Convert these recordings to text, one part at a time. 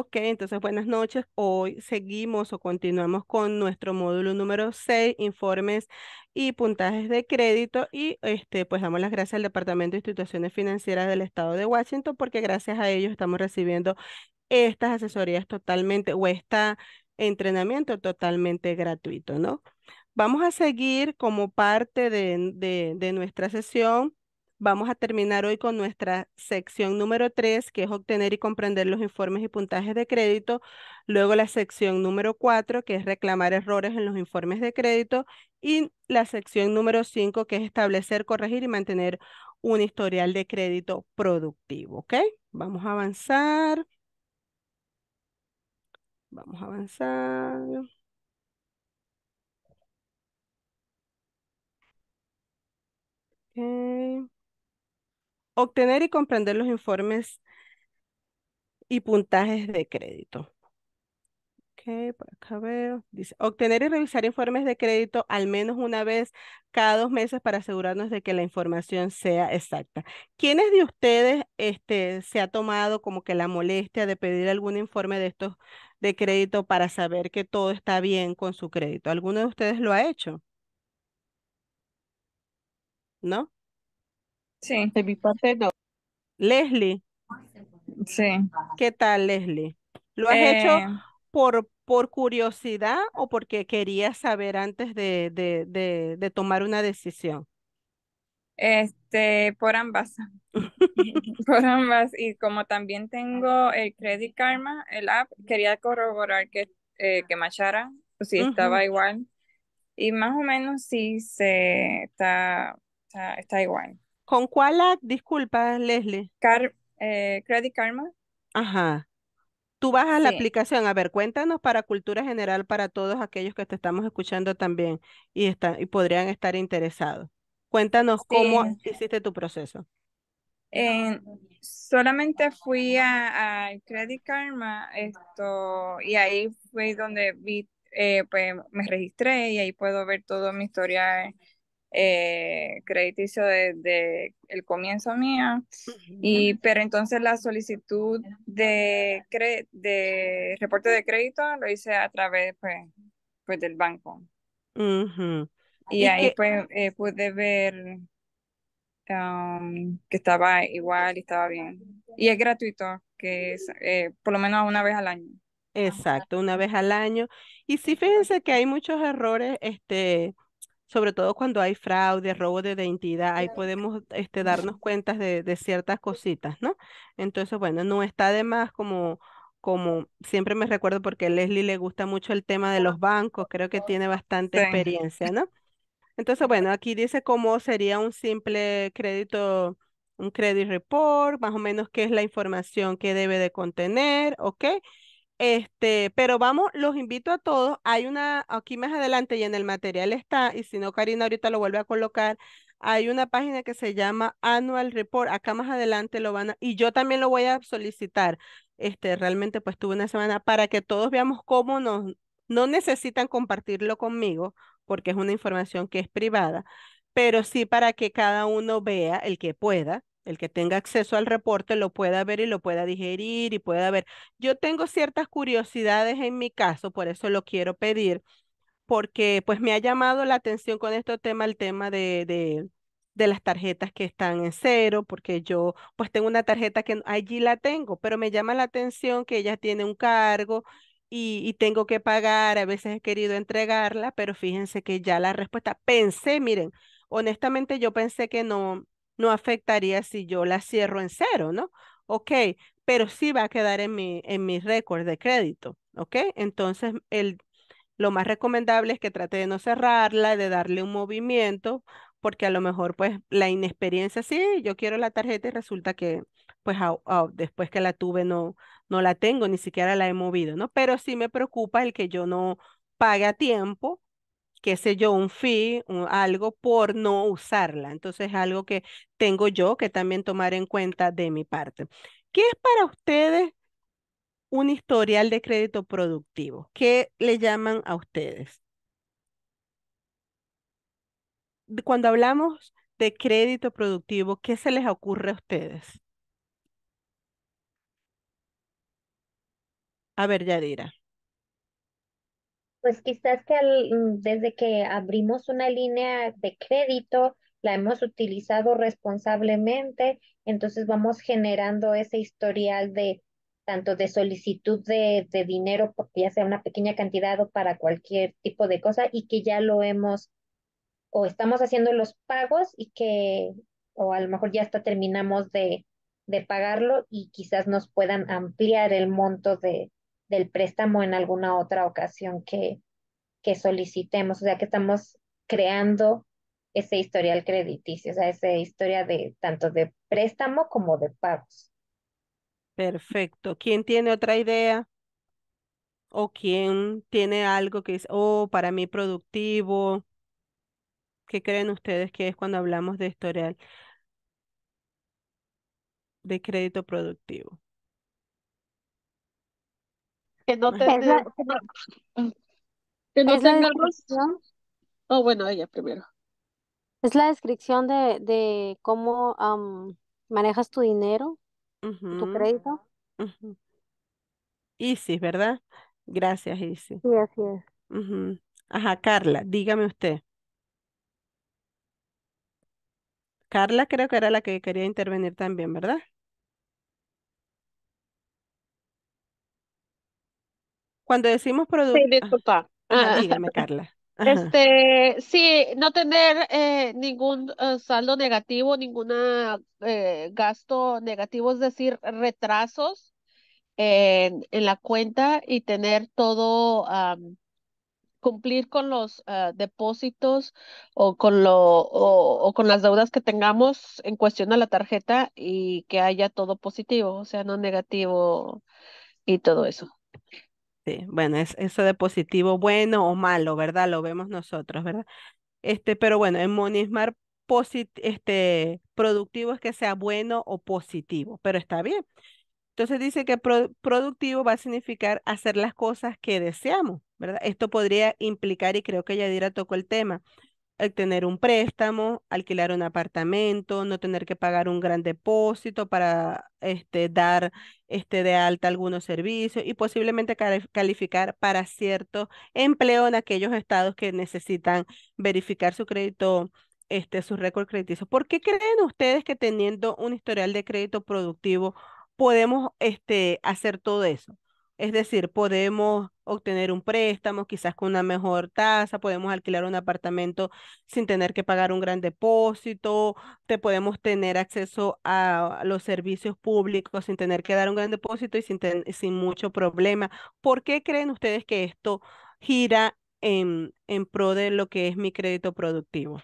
Ok, entonces buenas noches. Hoy seguimos o continuamos con nuestro módulo número 6, informes y puntajes de crédito. Y este, pues damos las gracias al Departamento de Instituciones Financieras del Estado de Washington, porque gracias a ellos estamos recibiendo estas asesorías totalmente o este entrenamiento totalmente gratuito, ¿no? Vamos a seguir como parte de nuestra sesión Vamos a terminar hoy con nuestra sección número 3, que es obtener y comprender los informes y puntajes de crédito. Luego la sección número 4, que es reclamar errores en los informes de crédito. Y la sección número 5, que es establecer, corregir y mantener un historial de crédito productivo. ¿Ok? Vamos a avanzar. Vamos a avanzar. Okay. Obtener y comprender los informes y puntajes de crédito. Ok, por acá veo. Dice, obtener y revisar informes de crédito al menos una vez cada dos meses para asegurarnos de que la información sea exacta. ¿Quiénes de ustedes este, se ha tomado como que la molestia de pedir algún informe de estos de crédito para saber que todo está bien con su crédito? ¿Alguno de ustedes lo ha hecho? ¿No? Sí. mi parte Leslie. Sí. ¿Qué tal, Leslie? ¿Lo has eh, hecho por, por curiosidad o porque querías saber antes de, de, tomar una decisión? Este, por ambas. por ambas. Y como también tengo el Credit Karma, el app, quería corroborar que, eh, que machara, si pues estaba igual. Y más o menos sí se está, está igual. ¿Con cuál app? Disculpa, Leslie. Eh, Credit Karma. Ajá. Tú vas a la aplicación, a ver, cuéntanos para cultura general para todos aquellos que te estamos escuchando también y, está, y podrían estar interesados. Cuéntanos cómo hiciste tu proceso. solamente fui a, Credit Karma esto, y ahí fue donde vi, eh, pues me registré y ahí puedo ver todo mi historial eh, crediticio desde el comienzo mía y pero entonces la solicitud de de reporte de crédito lo hice a través pues, pues del banco y, ahí pues eh, pude ver um, que estaba igual y estaba bien y es gratuito que es eh, por lo menos una vez al año exacto una vez al año y sí fíjense que hay muchos errores este sobre todo cuando hay fraude, robo de identidad, ahí podemos este, darnos cuenta de, ciertas cositas, ¿no? Entonces, bueno, no está de más como, como siempre me recuerdo porque a Leslie le gusta mucho el tema de los bancos, creo que tiene bastante experiencia, ¿no? Entonces, bueno, aquí dice cómo sería un simple crédito, un credit report, más o menos qué es la información que debe de contener, ¿ok? Este, pero vamos, los invito a todos. Hay una, aquí más adelante y en el material está, y si no, Karina ahorita lo vuelve a colocar. Hay una página que se llama Annual Report. Acá más adelante lo van a, y yo también lo voy a solicitar. Este, realmente pues tuve una semana para que todos veamos cómo nos, no necesitan compartirlo conmigo porque es una información que es privada, pero sí para que cada uno vea el que pueda el que tenga acceso al reporte lo pueda ver y lo pueda digerir y pueda ver. Yo tengo ciertas curiosidades en mi caso, por eso lo quiero pedir, porque pues me ha llamado la atención con este tema el tema de, de, de las tarjetas que están en cero, porque yo pues tengo una tarjeta que allí la tengo, pero me llama la atención que ella tiene un cargo y, tengo que pagar, a veces he querido entregarla, pero fíjense que ya la respuesta, pensé, miren, honestamente yo pensé que no, no afectaría si yo la cierro en cero, ¿no? Ok, pero sí va a quedar en mi, en récord de crédito, ¿ok? Entonces, el, lo más recomendable es que trate de no cerrarla, de darle un movimiento, porque a lo mejor pues la inexperiencia, sí, yo quiero la tarjeta y resulta que pues después que la tuve no, no la tengo, ni siquiera la he movido, ¿no? Pero sí me preocupa el que yo no pague a tiempo qué sé yo, un fee, algo por no usarla. Entonces, es algo que tengo yo que también tomar en cuenta de mi parte. ¿Qué es para ustedes un historial de crédito productivo? ¿Qué le llaman a ustedes? Cuando hablamos de crédito productivo, ¿qué se les ocurre a ustedes? A ver, Yadira. Pues quizás que mm, desde que abrimos una línea de crédito, la hemos utilizado responsablemente, entonces vamos generando ese historial de tanto de solicitud de, de dinero, porque ya sea una pequeña cantidad o para cualquier tipo de cosa, y que ya lo hemos o estamos haciendo los pagos y que, o a lo mejor ya hasta terminamos de, de pagarlo y quizás nos puedan ampliar el monto de, del préstamo en alguna otra ocasión que, que solicitemos. O sea, que estamos creando ese historial crediticio, o sea, esa historia de tanto de préstamo como de pagos. Perfecto. ¿Quién tiene otra idea? ¿O quién tiene algo que es, oh, para mí productivo? ¿Qué creen ustedes que es cuando hablamos de historial de crédito productivo? que no te, Oh, bueno, ella primero. Es la descripción de, de cómo manejas tu dinero, tu crédito. Isis, ¿verdad? Gracias, Isis. Sí, así es. Ajá, Carla, dígame usted. Carla creo que era la que quería intervenir también, ¿verdad? Cuando decimos producto. Sí, ah, disculpa. Ah. Carla. Este, sí, no tener eh, ningún eh, saldo negativo, ningún eh, gasto negativo, es decir, retrasos en, la cuenta y tener todo, cumplir con los depósitos o con, lo, o con las deudas que tengamos en cuestión a la tarjeta y que haya todo positivo, o sea, no negativo y todo eso. Este, bueno, es, eso de positivo, bueno o malo, ¿verdad? Lo vemos nosotros, ¿verdad? Este, pero bueno, en monismar posit este, productivo es que sea bueno o positivo, pero está bien. Entonces dice que productivo va a significar hacer las cosas que deseamos, ¿verdad? Esto podría implicar, y creo que Yadira tocó el tema, eh, tener un préstamo, alquilar un apartamento, no tener que pagar un gran depósito para este, dar este, de alta algunos servicios y posiblemente calificar para cierto empleo en aquellos estados que necesitan verificar su crédito, este, su récord crediticio. ¿Por qué creen ustedes que teniendo un historial de crédito productivo podemos este, hacer todo eso? Es decir, podemos obtener un préstamo, quizás con una mejor tasa, podemos alquilar un apartamento sin tener que pagar un gran depósito, te podemos tener acceso a los servicios públicos sin tener que dar un gran depósito y sin, sin mucho problema. ¿Por qué creen ustedes que esto gira en, en pro de lo que es mi crédito productivo?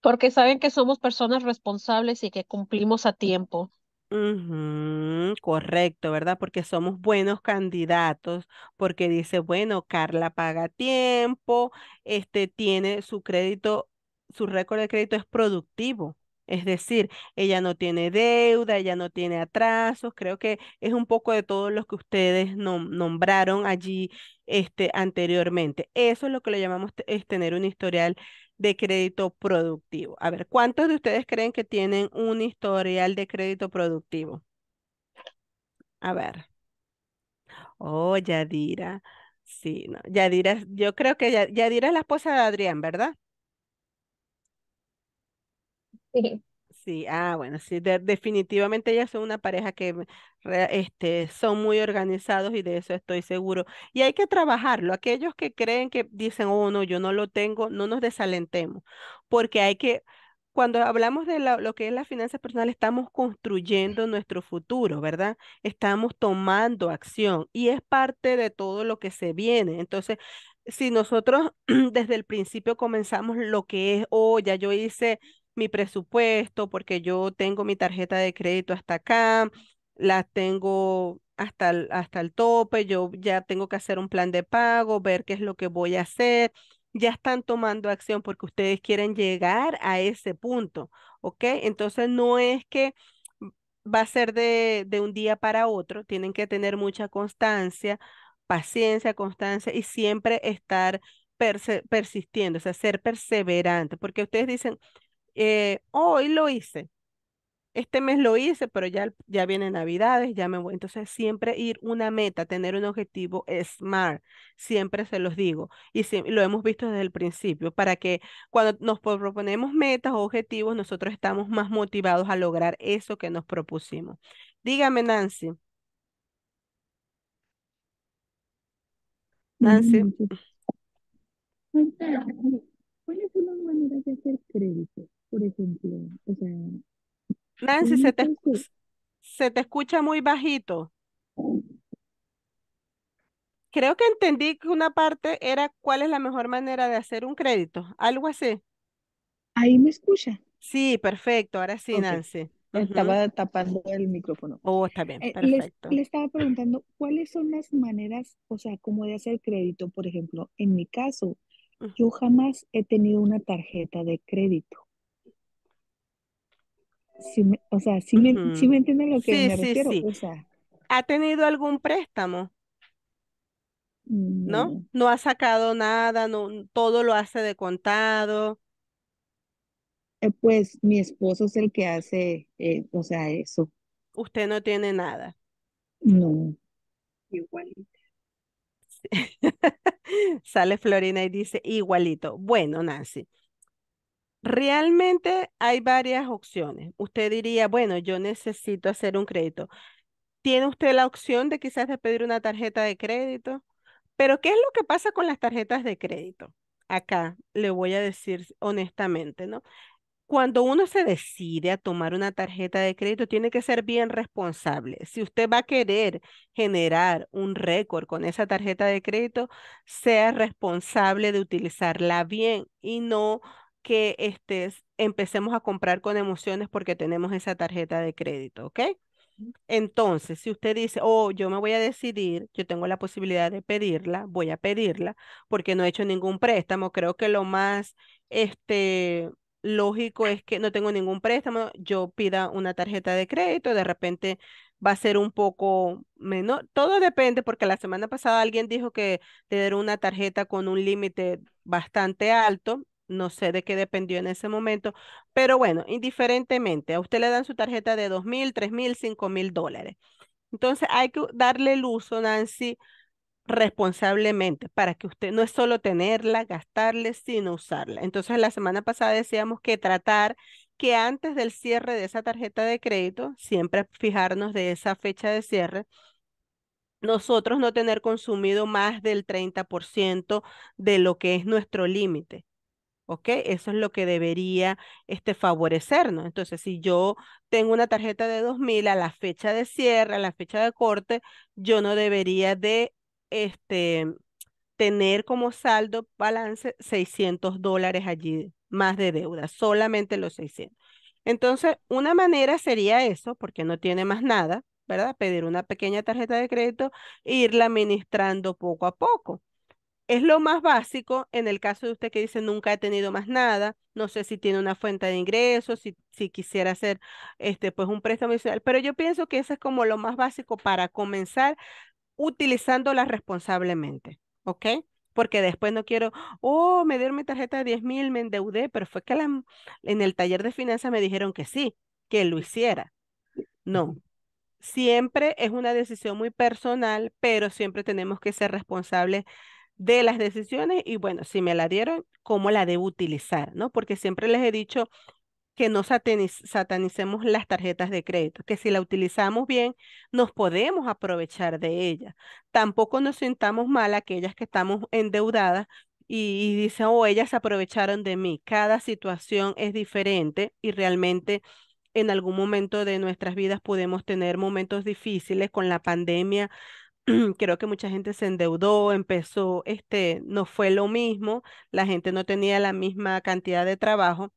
Porque saben que somos personas responsables y que cumplimos a tiempo correcto, ¿verdad? Porque somos buenos candidatos, porque dice, bueno, Carla paga tiempo, este tiene su crédito, su récord de crédito es productivo. Es decir, ella no tiene deuda, ella no tiene atrasos. Creo que es un poco de todos los que ustedes nombraron allí este, anteriormente. Eso es lo que le llamamos es tener un historial de crédito productivo. A ver, ¿cuántos de ustedes creen que tienen un historial de crédito productivo? A ver. Oh, Yadira. Sí, no. Yadira, yo creo que Yadira es la esposa de Adrián, ¿verdad? Sí. Sí, ah, bueno, sí, definitivamente ellas son una pareja que este, son muy organizados y de eso estoy seguro. Y hay que trabajarlo. Aquellos que creen que dicen, oh, no, yo no lo tengo, no nos desalentemos, porque hay que, cuando hablamos de lo que es la finanza personal, estamos construyendo nuestro futuro, ¿verdad? Estamos tomando acción y es parte de todo lo que se viene. Entonces, si nosotros desde el principio comenzamos lo que es, oh, ya yo hice mi presupuesto, porque yo tengo mi tarjeta de crédito hasta acá, la tengo hasta el, hasta el tope, yo ya tengo que hacer un plan de pago, ver qué es lo que voy a hacer. Ya están tomando acción porque ustedes quieren llegar a ese punto, ¿ok? Entonces no es que va a ser de, un día para otro, tienen que tener mucha constancia, paciencia, constancia y siempre estar persistiendo, o sea, ser perseverante, porque ustedes dicen, eh, oh, hoy lo hice, este mes lo hice, pero ya, ya viene navidades, ya me voy. Entonces, siempre ir una meta, tener un objetivo SMART, siempre se los digo. Y lo hemos visto desde el principio, para que cuando nos proponemos metas o objetivos, nosotros estamos más motivados a lograr eso que nos propusimos. Dígame, Nancy. Nancy. ¿Cuál es una manera de hacer crédito? por ejemplo, o sea... Nancy, se te, se te escucha muy bajito. Creo que entendí que una parte era cuál es la mejor manera de hacer un crédito, algo así. Ahí me escucha. Sí, perfecto, ahora sí, Nancy. Estaba tapando el micrófono. Oh, está bien, eh, le estaba preguntando cuáles son las maneras, o sea, cómo de hacer crédito. Por ejemplo, en mi caso, yo jamás he tenido una tarjeta de crédito o sea, si me, si lo que me refiero. sea, ¿Ha tenido algún préstamo? No. ¿No? ha sacado nada, no, todo lo hace de contado. Eh, pues mi esposo es el que hace, eh, o sea, eso. Usted no tiene nada. No. Igualito. Sale Florina y dice, igualito. Bueno, Nancy. Realmente hay varias opciones. Usted diría, bueno, yo necesito hacer un crédito. Tiene usted la opción de quizás de pedir una tarjeta de crédito, pero ¿qué es lo que pasa con las tarjetas de crédito? Acá le voy a decir honestamente, ¿no? Cuando uno se decide a tomar una tarjeta de crédito, tiene que ser bien responsable. Si usted va a querer generar un récord con esa tarjeta de crédito, sea responsable de utilizarla bien y no que este, empecemos a comprar con emociones porque tenemos esa tarjeta de crédito, ¿ok? Entonces, si usted dice, oh, yo me voy a decidir, yo tengo la posibilidad de pedirla, voy a pedirla porque no he hecho ningún préstamo, creo que lo más este, lógico es que no tengo ningún préstamo, yo pida una tarjeta de crédito, de repente va a ser un poco menor. Todo depende porque la semana pasada alguien dijo que tener una tarjeta con un límite bastante alto no sé de qué dependió en ese momento, pero bueno, indiferentemente, a usted le dan su tarjeta de dos mil, tres mil, cinco mil dólares. Entonces hay que darle el uso, Nancy, responsablemente para que usted no es solo tenerla, gastarle, sino usarla. Entonces la semana pasada decíamos que tratar que antes del cierre de esa tarjeta de crédito, siempre fijarnos de esa fecha de cierre, nosotros no tener consumido más del 30% de lo que es nuestro límite. ¿ok? Eso es lo que debería este, favorecernos. Entonces, si yo tengo una tarjeta de 2000 a la fecha de cierre, a la fecha de corte, yo no debería de este, tener como saldo balance 600 dólares allí más de deuda, solamente los 600. Entonces, una manera sería eso, porque no tiene más nada, ¿verdad? Pedir una pequeña tarjeta de crédito e irla administrando poco a poco. Es lo más básico en el caso de usted que dice nunca he tenido más nada, no sé si tiene una fuente de ingresos, si, si quisiera hacer este, pues un préstamo adicional, pero yo pienso que eso es como lo más básico para comenzar utilizándola responsablemente, ¿ok? Porque después no quiero, oh, me dieron mi tarjeta de 10 mil, me endeudé, pero fue que la, en el taller de finanzas me dijeron que sí, que lo hiciera. No, siempre es una decisión muy personal, pero siempre tenemos que ser responsables de las decisiones y bueno, si me la dieron, ¿cómo la debo utilizar? ¿No? Porque siempre les he dicho que no satanicemos las tarjetas de crédito, que si la utilizamos bien, nos podemos aprovechar de ella Tampoco nos sintamos mal aquellas que estamos endeudadas y, y dicen, oh, ellas aprovecharon de mí. Cada situación es diferente y realmente en algún momento de nuestras vidas podemos tener momentos difíciles con la pandemia creo que mucha gente se endeudó, empezó, este, no fue lo mismo, la gente no tenía la misma cantidad de trabajo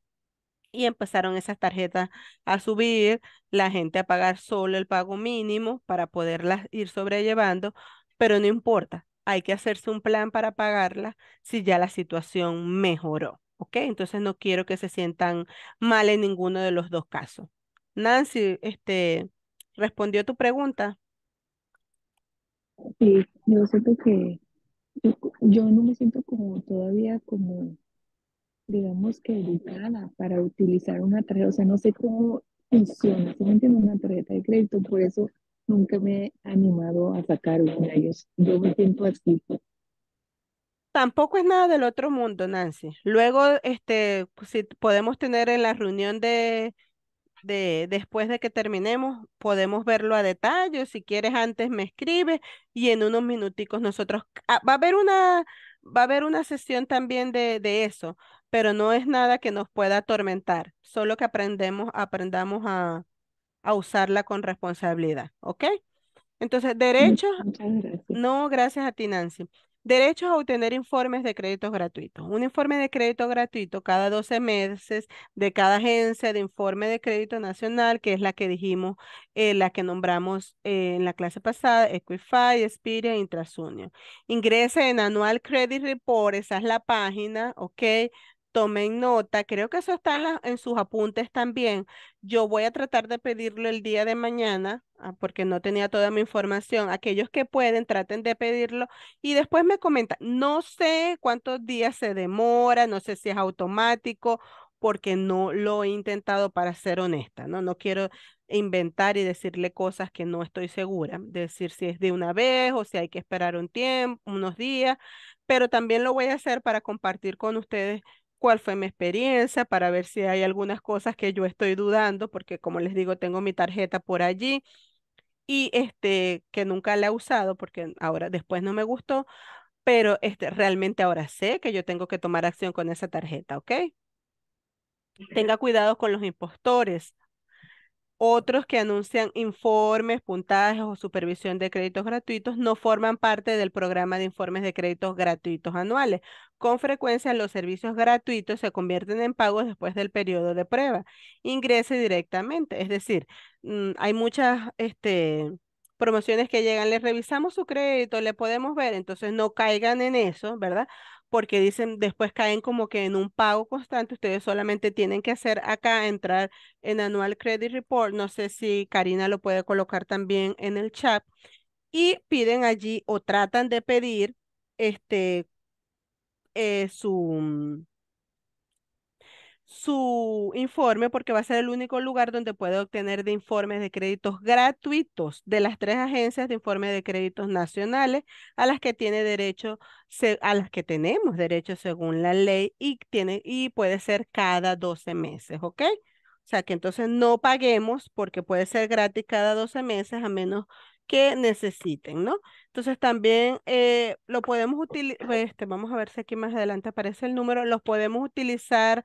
y empezaron esas tarjetas a subir, la gente a pagar solo el pago mínimo para poderlas ir sobrellevando, pero no importa, hay que hacerse un plan para pagarlas si ya la situación mejoró, ¿ok? Entonces no quiero que se sientan mal en ninguno de los dos casos. Nancy, este, ¿respondió tu pregunta? Sí, yo siento que yo, no me siento como todavía como, digamos que educada para utilizar una tarjeta, o sea, no sé cómo funciona, solamente tengo una tarjeta de crédito, por eso nunca me he animado a sacar una, yo, yo me siento así. Tampoco es nada del otro mundo, Nancy. Luego, este, si podemos tener en la reunión de después de que terminemos, podemos verlo a detalle. Si quieres, antes me escribes y en unos minuticos nosotros. Ah, va a haber una, va a haber una sesión también de, eso, pero no es nada que nos pueda atormentar, solo que aprendemos, aprendamos a, a usarla con responsabilidad, ¿ok? Entonces, derechos. No, gracias a ti, Nancy. Derechos a obtener informes de crédito gratuitos. Un informe de crédito gratuito cada 12 meses de cada agencia de informe de crédito nacional, que es la que dijimos, eh, la que nombramos eh, en la clase pasada, Equify, e Intrasunio. Ingrese en Anual Credit Report, esa es la página, ¿ok? tomen nota, creo que eso está en, sus apuntes también. Yo voy a tratar de pedirlo el día de mañana, ah, porque no tenía toda mi información. Aquellos que pueden, traten de pedirlo y después me comentan. No sé cuántos días se demora, no sé si es automático, porque no lo he intentado para ser honesta, ¿no? No quiero inventar y decirle cosas que no estoy segura, decir si es de una vez o si hay que esperar un tiempo, unos días, pero también lo voy a hacer para compartir con ustedes cuál fue mi experiencia, para ver si hay algunas cosas que yo estoy dudando, porque como les digo, tengo mi tarjeta por allí y este que nunca la he usado porque ahora después no me gustó, pero este realmente ahora sé que yo tengo que tomar acción con esa tarjeta, ¿ok? Tenga cuidado con los impostores. Otros que anuncian informes, puntajes o supervisión de créditos gratuitos no forman parte del programa de informes de créditos gratuitos anuales. Con frecuencia los servicios gratuitos se convierten en pagos después del periodo de prueba. Ingrese directamente, es decir, mm, hay muchas este, promociones que llegan, le revisamos su crédito, le podemos ver, entonces no caigan en eso, ¿verdad? porque dicen después caen como que en un pago constante, ustedes solamente tienen que hacer acá, entrar en Annual Credit Report, no sé si Karina lo puede colocar también en el chat, y piden allí o tratan de pedir este, eh, su, su informe porque va a ser el único lugar donde puede obtener de informes de créditos gratuitos de las tres agencias de informes de créditos nacionales a las que tiene derecho a las que tenemos derecho según la ley y tiene y puede ser cada 12 meses, ¿ok? O sea que entonces no paguemos porque puede ser gratis cada 12 meses a menos que necesiten, ¿no? Entonces también eh, lo podemos utilizar, pues, este, vamos a ver si aquí más adelante aparece el número, los podemos utilizar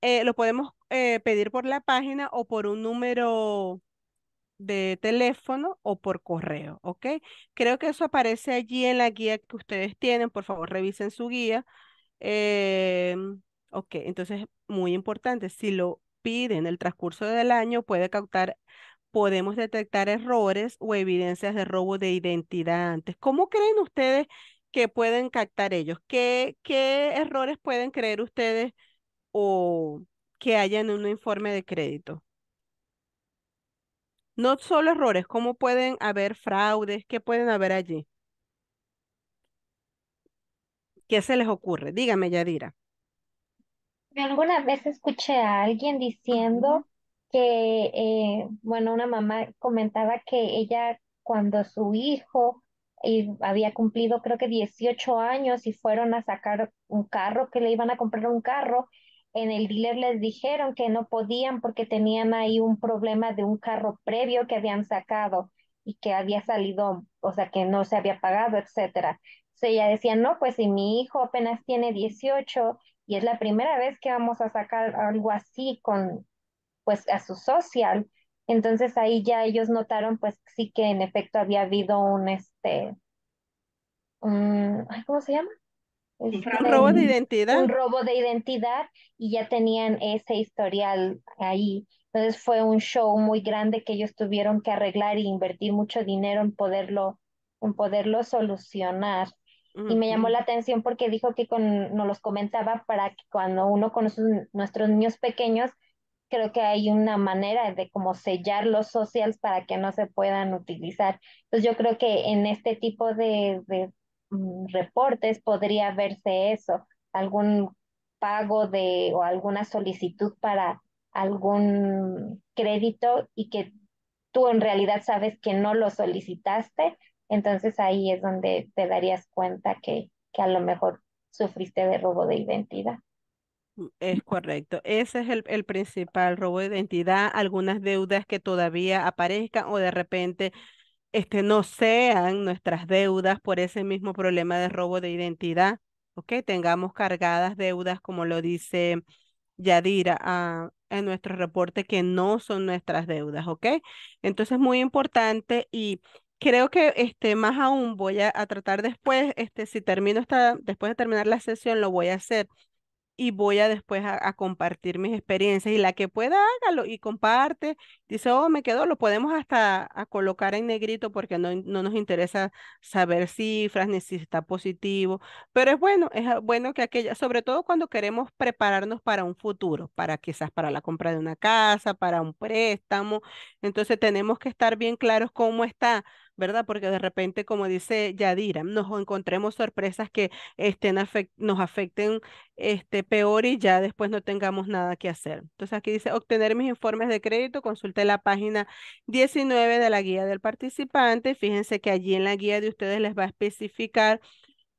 eh, lo podemos eh, pedir por la página o por un número de teléfono o por correo, ¿ok? Creo que eso aparece allí en la guía que ustedes tienen, por favor revisen su guía. Eh, ok, entonces, muy importante, si lo piden el transcurso del año, puede captar, podemos detectar errores o evidencias de robo de identidad antes. ¿Cómo creen ustedes que pueden captar ellos? qué errores pueden creer ustedes o que haya en un informe de crédito. No solo errores, ¿cómo pueden haber fraudes? ¿Qué pueden haber allí? ¿Qué se les ocurre? Dígame, Yadira. Alguna vez escuché a alguien diciendo que, eh, bueno, una mamá comentaba que ella cuando su hijo eh, había cumplido creo que 18 años y fueron a sacar un carro, que le iban a comprar un carro en el dealer les dijeron que no podían porque tenían ahí un problema de un carro previo que habían sacado y que había salido, o sea, que no se había pagado, etcétera. Entonces ella decía, no, pues si mi hijo apenas tiene 18 y es la primera vez que vamos a sacar algo así con, pues, a su social, entonces ahí ya ellos notaron, pues sí que en efecto había habido un, este, un, ¿cómo se llama? un este, robo de identidad. Un robo de identidad y ya tenían ese historial ahí. Entonces fue un show muy grande que ellos tuvieron que arreglar y invertir mucho dinero en poderlo, en poderlo solucionar. Y me llamó la atención porque dijo que con, nos los comentaba para que cuando uno con nuestros niños pequeños, creo que hay una manera de como sellar los socials para que no se puedan utilizar. Entonces yo creo que en este tipo de Mm, reportes podría verse eso, algún pago de o alguna solicitud para algún crédito y que tú en realidad sabes que no lo solicitaste, entonces ahí es donde te darías cuenta que, que a lo mejor sufriste de robo de identidad. Mm, es correcto. Ese es el, el, principal robo de identidad, algunas deudas que todavía aparezcan o de repente este, no sean nuestras deudas por ese mismo problema de robo de identidad, ¿ok? Tengamos cargadas deudas, como lo dice Yadira ah, en nuestro reporte, que no son nuestras deudas, ¿ok? Entonces, muy importante y creo que este, más aún voy a, a tratar después, este, si termino esta, después de terminar la sesión, lo voy a hacer, y voy a después a, compartir mis experiencias y la que pueda hágalo y comparte. Dice, oh, me quedó, lo podemos hasta a colocar en negrito porque no, no, nos interesa saber cifras ni si está positivo, pero es bueno, es ah, bueno que aquella, sobre todo cuando queremos prepararnos para un futuro, para quizás para la compra de una casa, para un préstamo, entonces tenemos que estar bien claros cómo está ¿verdad? Porque de repente, como dice Yadira, nos encontremos sorpresas que estén nos afecten este, peor y ya después no tengamos nada que hacer. Entonces aquí dice, obtener mis informes de crédito, consulte la página 19 de la guía del participante. Fíjense que allí en la guía de ustedes les va a especificar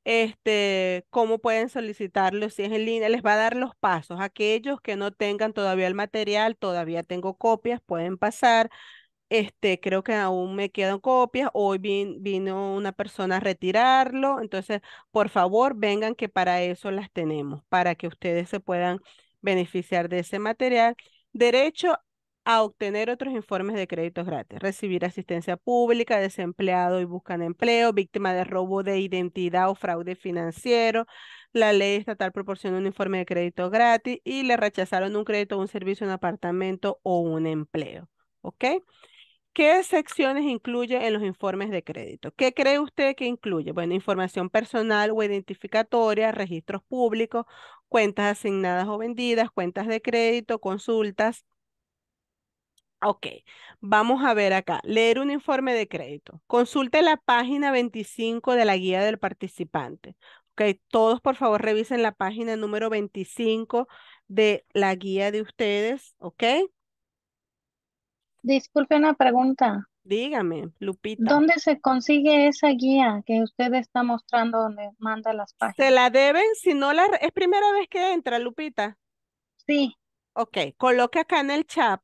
este, cómo pueden solicitarlo, si es en línea, les va a dar los pasos. Aquellos que no tengan todavía el material, todavía tengo copias, pueden pasar. Este, creo que aún me quedan copias. Hoy vino una persona a retirarlo. Entonces, por favor, vengan que para eso las tenemos, para que ustedes se puedan beneficiar de ese material. Derecho a obtener otros informes de créditos gratis, recibir asistencia pública, desempleado y buscan empleo, víctima de robo de identidad o fraude financiero. La ley estatal proporciona un informe de crédito gratis y le rechazaron un crédito, un servicio, un apartamento o un empleo. ¿Ok? ¿Qué secciones incluye en los informes de crédito? ¿Qué cree usted que incluye? Bueno, información personal o identificatoria, registros públicos, cuentas asignadas o vendidas, cuentas de crédito, consultas. Ok, vamos a ver acá. Leer un informe de crédito. Consulte la página 25 de la guía del participante. Ok, todos por favor revisen la página número 25 de la guía de ustedes. Ok. Disculpe una pregunta. Dígame, Lupita. ¿Dónde se consigue esa guía que usted está mostrando donde manda las ¿Se la deben? Si no la... Es primera vez que entra, Lupita. Sí. Ok, coloque acá en el chat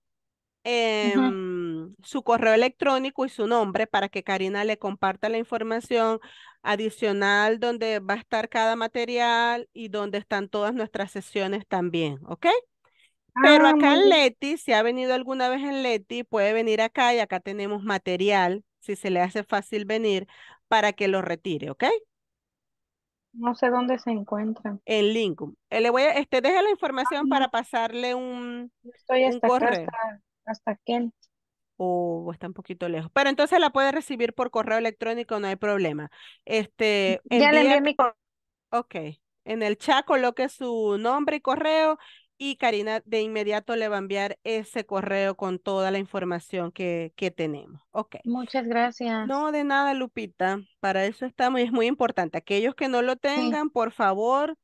em, su correo electrónico y su nombre para que Karina le comparta la información adicional donde va a estar cada material y donde están todas nuestras sesiones también, ¿ok? Pero ah, acá en Leti, si ha venido alguna vez en Leti, puede venir acá y acá tenemos material, si se le hace fácil venir, para que lo retire, ¿ok? No sé dónde se encuentra. En Lincoln. Eh, le voy a, este, deje la información ah, para pasarle un, estoy hasta hasta, Kent. O oh, está un poquito lejos. Pero entonces la puede recibir por correo electrónico, no hay problema. Este, ya le mi correo. Ok. En el chat coloque su nombre y correo y Karina de inmediato le va a enviar ese correo con toda la información que, que tenemos. Muchas gracias. No, de nada, Lupita. Para eso estamos y es muy importante. Aquellos que no lo tengan, por favor,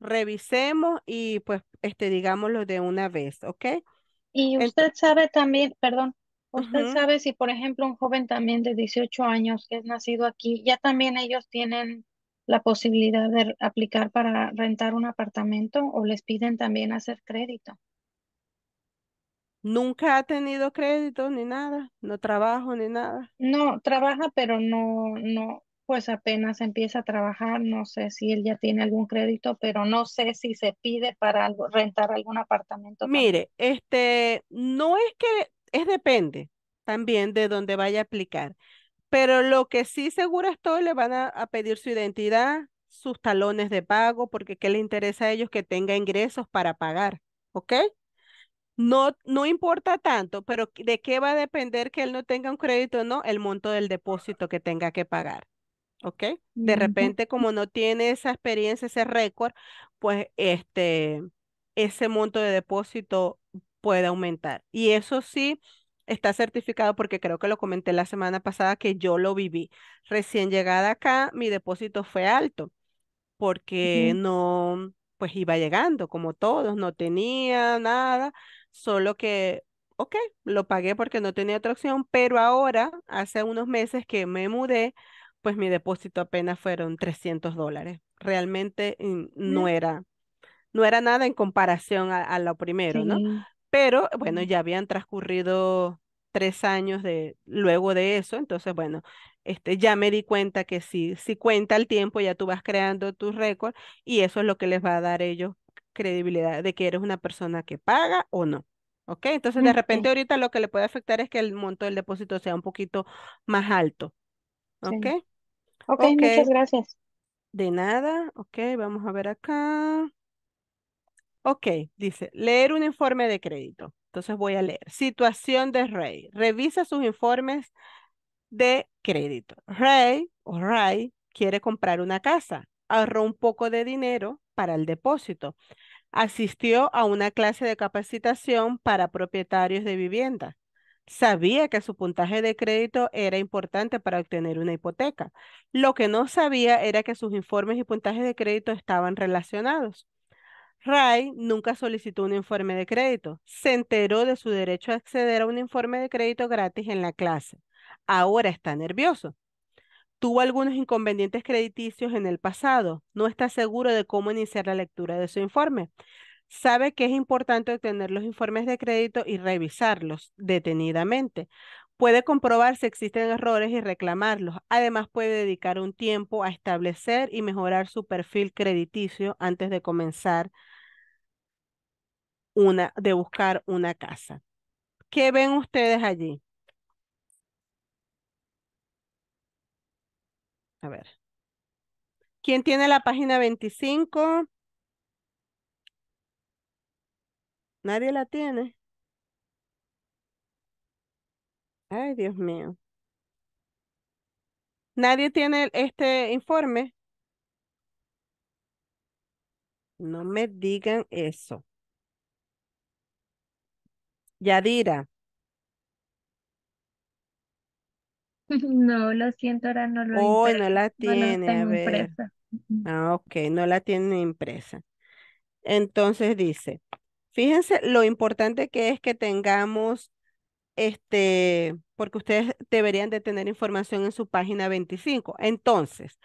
revisemos y pues este digámoslo de una vez, ¿ok? Y usted sabe también, perdón, usted sabe si por ejemplo un joven también de 18 años que es nacido aquí, ya también ellos tienen la posibilidad de aplicar para rentar un apartamento o les piden también hacer crédito. Nunca ha tenido crédito ni nada, no trabajo ni nada. No, trabaja, pero no, no, pues apenas empieza a trabajar. No sé si él ya tiene algún crédito, pero no sé si se pide para rentar algún apartamento. Mire, este, no es que, es depende también de dónde vaya a aplicar. Pero lo que sí seguro estoy, le van a, pedir su identidad, sus talones de pago, porque ¿qué le interesa a ellos que tenga ingresos para pagar? ¿Ok? No, no importa tanto, pero ¿de qué va a depender que él no tenga un crédito o no? El monto del depósito que tenga que pagar. ¿Ok? De repente, como no tiene esa experiencia, ese récord, pues este, ese monto de depósito puede aumentar. Y eso sí, está certificado porque creo que lo comenté la semana pasada que yo lo viví. Recién llegada acá, mi depósito fue alto porque no, pues iba llegando, como todos, no tenía nada, solo que, ok, lo pagué porque no tenía otra opción, pero ahora, hace unos meses que me mudé, pues mi depósito apenas fueron 300 dólares. Realmente mm, no era, no era nada en comparación a, lo primero, ¿no? Pero bueno, ya habían transcurrido tres años de, luego de eso, entonces bueno, este, ya me di cuenta que si, si cuenta el tiempo, ya tú vas creando tu récord y eso es lo que les va a dar ellos credibilidad de que eres una persona que paga o no. ¿Ok? Entonces, de repente ahorita lo que le puede afectar es que el monto del depósito sea un poquito más alto. ¿Ok? Okay, ok, muchas gracias. De nada. Ok, vamos a ver acá. Ok, dice, leer un informe de crédito. Entonces voy a leer. Situación de Ray. Revisa sus informes de crédito. Ray o Ray quiere comprar una casa. Ahorró un poco de dinero para el depósito. Asistió a una clase de capacitación para propietarios de vivienda. Sabía que su puntaje de crédito era importante para obtener una hipoteca. Lo que no sabía era que sus informes y puntajes de crédito estaban relacionados. Ray nunca solicitó un informe de crédito. Se enteró de su derecho a acceder a un informe de crédito gratis en la clase. Ahora está nervioso. Tuvo algunos inconvenientes crediticios en el pasado. No está seguro de cómo iniciar la lectura de su informe. Sabe que es importante obtener los informes de crédito y revisarlos detenidamente, Puede comprobar si existen errores y reclamarlos. Además, puede dedicar un tiempo a establecer y mejorar su perfil crediticio antes de comenzar una, de buscar una casa. ¿Qué ven ustedes allí? A ver. ¿Quién tiene la página 25? Nadie la tiene. Ay, Dios mío. ¿Nadie tiene este informe? No me digan eso. Yadira. No, lo siento, ahora no lo Oh, no la tiene, a Ah, ok, no la tiene impresa. Entonces dice, fíjense lo importante que es que tengamos este, porque ustedes deberían de tener información en su página 25. Entonces,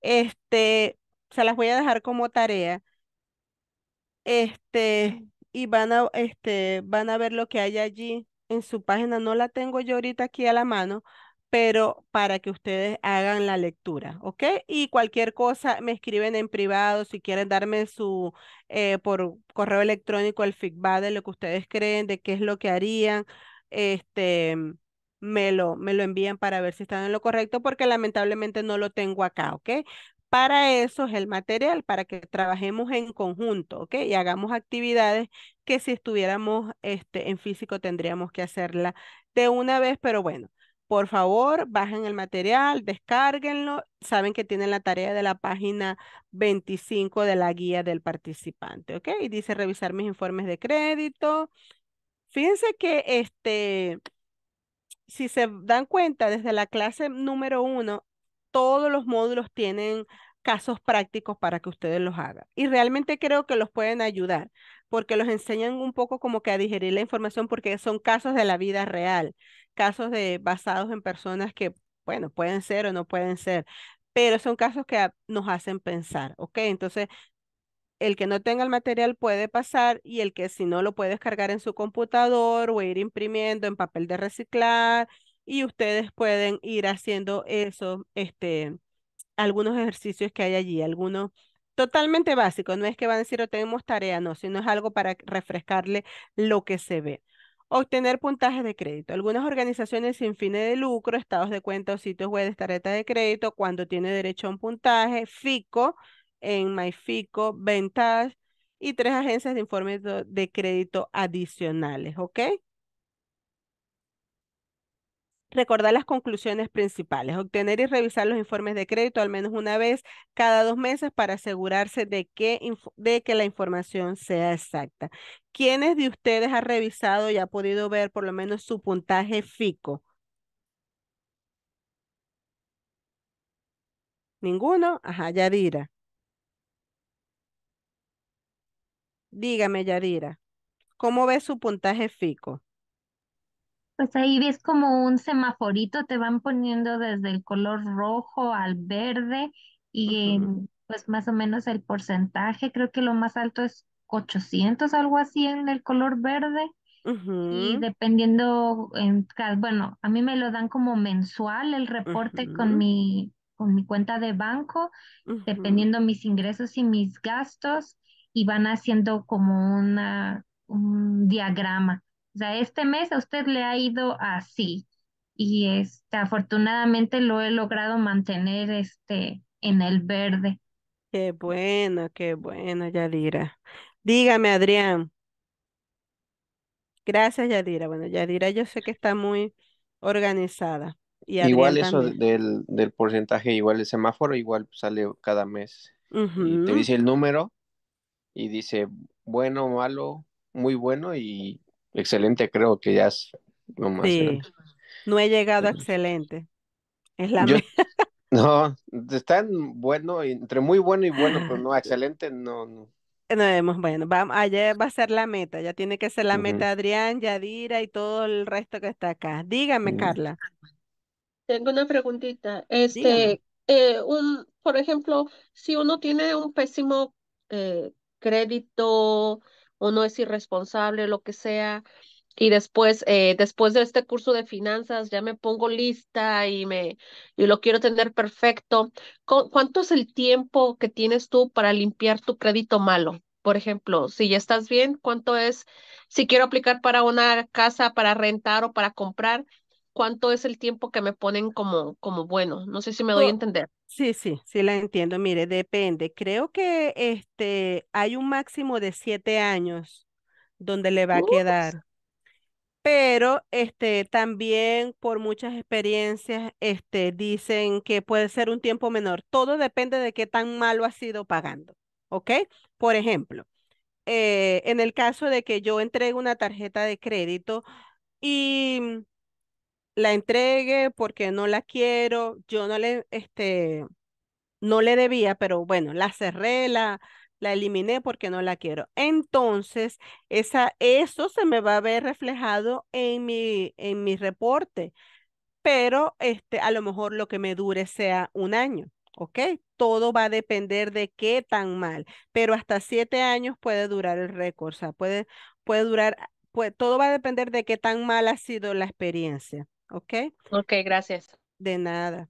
este, se las voy a dejar como tarea. Este, y van a, este, van a ver lo que hay allí en su página. No la tengo yo ahorita aquí a la mano, pero para que ustedes hagan la lectura, ¿ok? Y cualquier cosa me escriben en privado si quieren darme su, eh, por correo electrónico, el feedback de lo que ustedes creen, de qué es lo que harían este, me lo, me lo envían para ver si están en lo correcto, porque lamentablemente no lo tengo acá, ¿ok? Para eso es el material, para que trabajemos en conjunto, ¿ok? Y hagamos actividades que si estuviéramos este, en físico tendríamos que hacerla de una vez, pero bueno, por favor, bajen el material, descárguenlo. Saben que tienen la tarea de la página 25 de la guía del participante, ¿ok? Y dice revisar mis informes de crédito, Fíjense que este, si se dan cuenta, desde la clase número uno, todos los módulos tienen casos prácticos para que ustedes los hagan. Y realmente creo que los pueden ayudar, porque los enseñan un poco como que a digerir la información, porque son casos de la vida real, casos de, basados en personas que, bueno, pueden ser o no pueden ser, pero son casos que nos hacen pensar, ¿ok? Entonces, el que no tenga el material puede pasar y el que si no lo puede descargar en su computador o ir imprimiendo en papel de reciclar y ustedes pueden ir haciendo eso, este, algunos ejercicios que hay allí, algunos totalmente básicos, no es que van a decir, o oh, tenemos tarea, no, sino es algo para refrescarle lo que se ve. Obtener puntajes de crédito. Algunas organizaciones sin fines de lucro, estados de cuenta o sitios web de tarjeta de crédito, cuando tiene derecho a un puntaje, FICO, en MyFico, Ventas y tres agencias de informes de crédito adicionales, ¿ok? Recordar las conclusiones principales. Obtener y revisar los informes de crédito al menos una vez cada dos meses para asegurarse de que, de que la información sea exacta. ¿Quiénes de ustedes ha revisado y ha podido ver por lo menos su puntaje FICO? ¿Ninguno? Ajá, Yadira. Dígame, Yadira, ¿cómo ves su puntaje FICO? Pues ahí ves como un semaforito, te van poniendo desde el color rojo al verde y em, pues más o menos el porcentaje, creo que lo más alto es 800, algo así en el color verde. Y dependiendo, en, em, bueno, a mí me lo dan como mensual el reporte con mi con mi cuenta de banco, dependiendo mis ingresos y mis gastos, y van haciendo como una, un diagrama. O sea, este mes a usted le ha ido así y este, afortunadamente lo he logrado mantener este, en el verde. Qué bueno, qué bueno, Yadira. Dígame, Adrián. Gracias, Yadira. Bueno, Yadira yo sé que está muy organizada. igual eso del, del, porcentaje, igual el semáforo, igual sale cada mes. te dice el número y dice bueno, malo, muy bueno y excelente, creo que ya es lo más. No he llegado a excelente. Es la meta. No, están bueno, entre muy bueno y bueno, pero no, excelente, no, no. No, bueno, vamos, ayer va a ser la meta, ya tiene que ser la meta Adrián, Yadira y todo el resto que está acá. Dígame, Carla. Tengo una preguntita. Este, eh, un, por ejemplo, si uno tiene un pésimo eh, crédito o no es irresponsable, lo que sea. Y después, eh, después de este curso de finanzas, ya me pongo lista y me y lo quiero tener perfecto. ¿Cuánto es el tiempo que tienes tú para limpiar tu crédito malo? Por ejemplo, si ya estás bien, ¿cuánto es? Si quiero aplicar para una casa, para rentar o para comprar, cuánto es el tiempo que me ponen como, como bueno. No sé si me doy a oh, entender. Sí, sí, sí la entiendo. Mire, depende. Creo que este hay un máximo de siete años donde le va a quedar. Pero este también por muchas experiencias este dicen que puede ser un tiempo menor. Todo depende de qué tan malo ha sido pagando. ¿Ok? Por ejemplo, eh, en el caso de que yo entregue una tarjeta de crédito y la entregue porque no la quiero, yo no le, este, no le debía, pero bueno, la cerré, la, eliminé porque no la quiero. Entonces, esa, eso se me va a ver reflejado en mi, en mi reporte, pero este, a lo mejor lo que me dure sea un año, ¿ok? Todo va a depender de qué tan mal, pero hasta siete años puede durar el récord, o sea, puede, puede durar, pues, todo va a depender de qué tan mal ha sido la experiencia. ¿ok? Ok, gracias. De nada.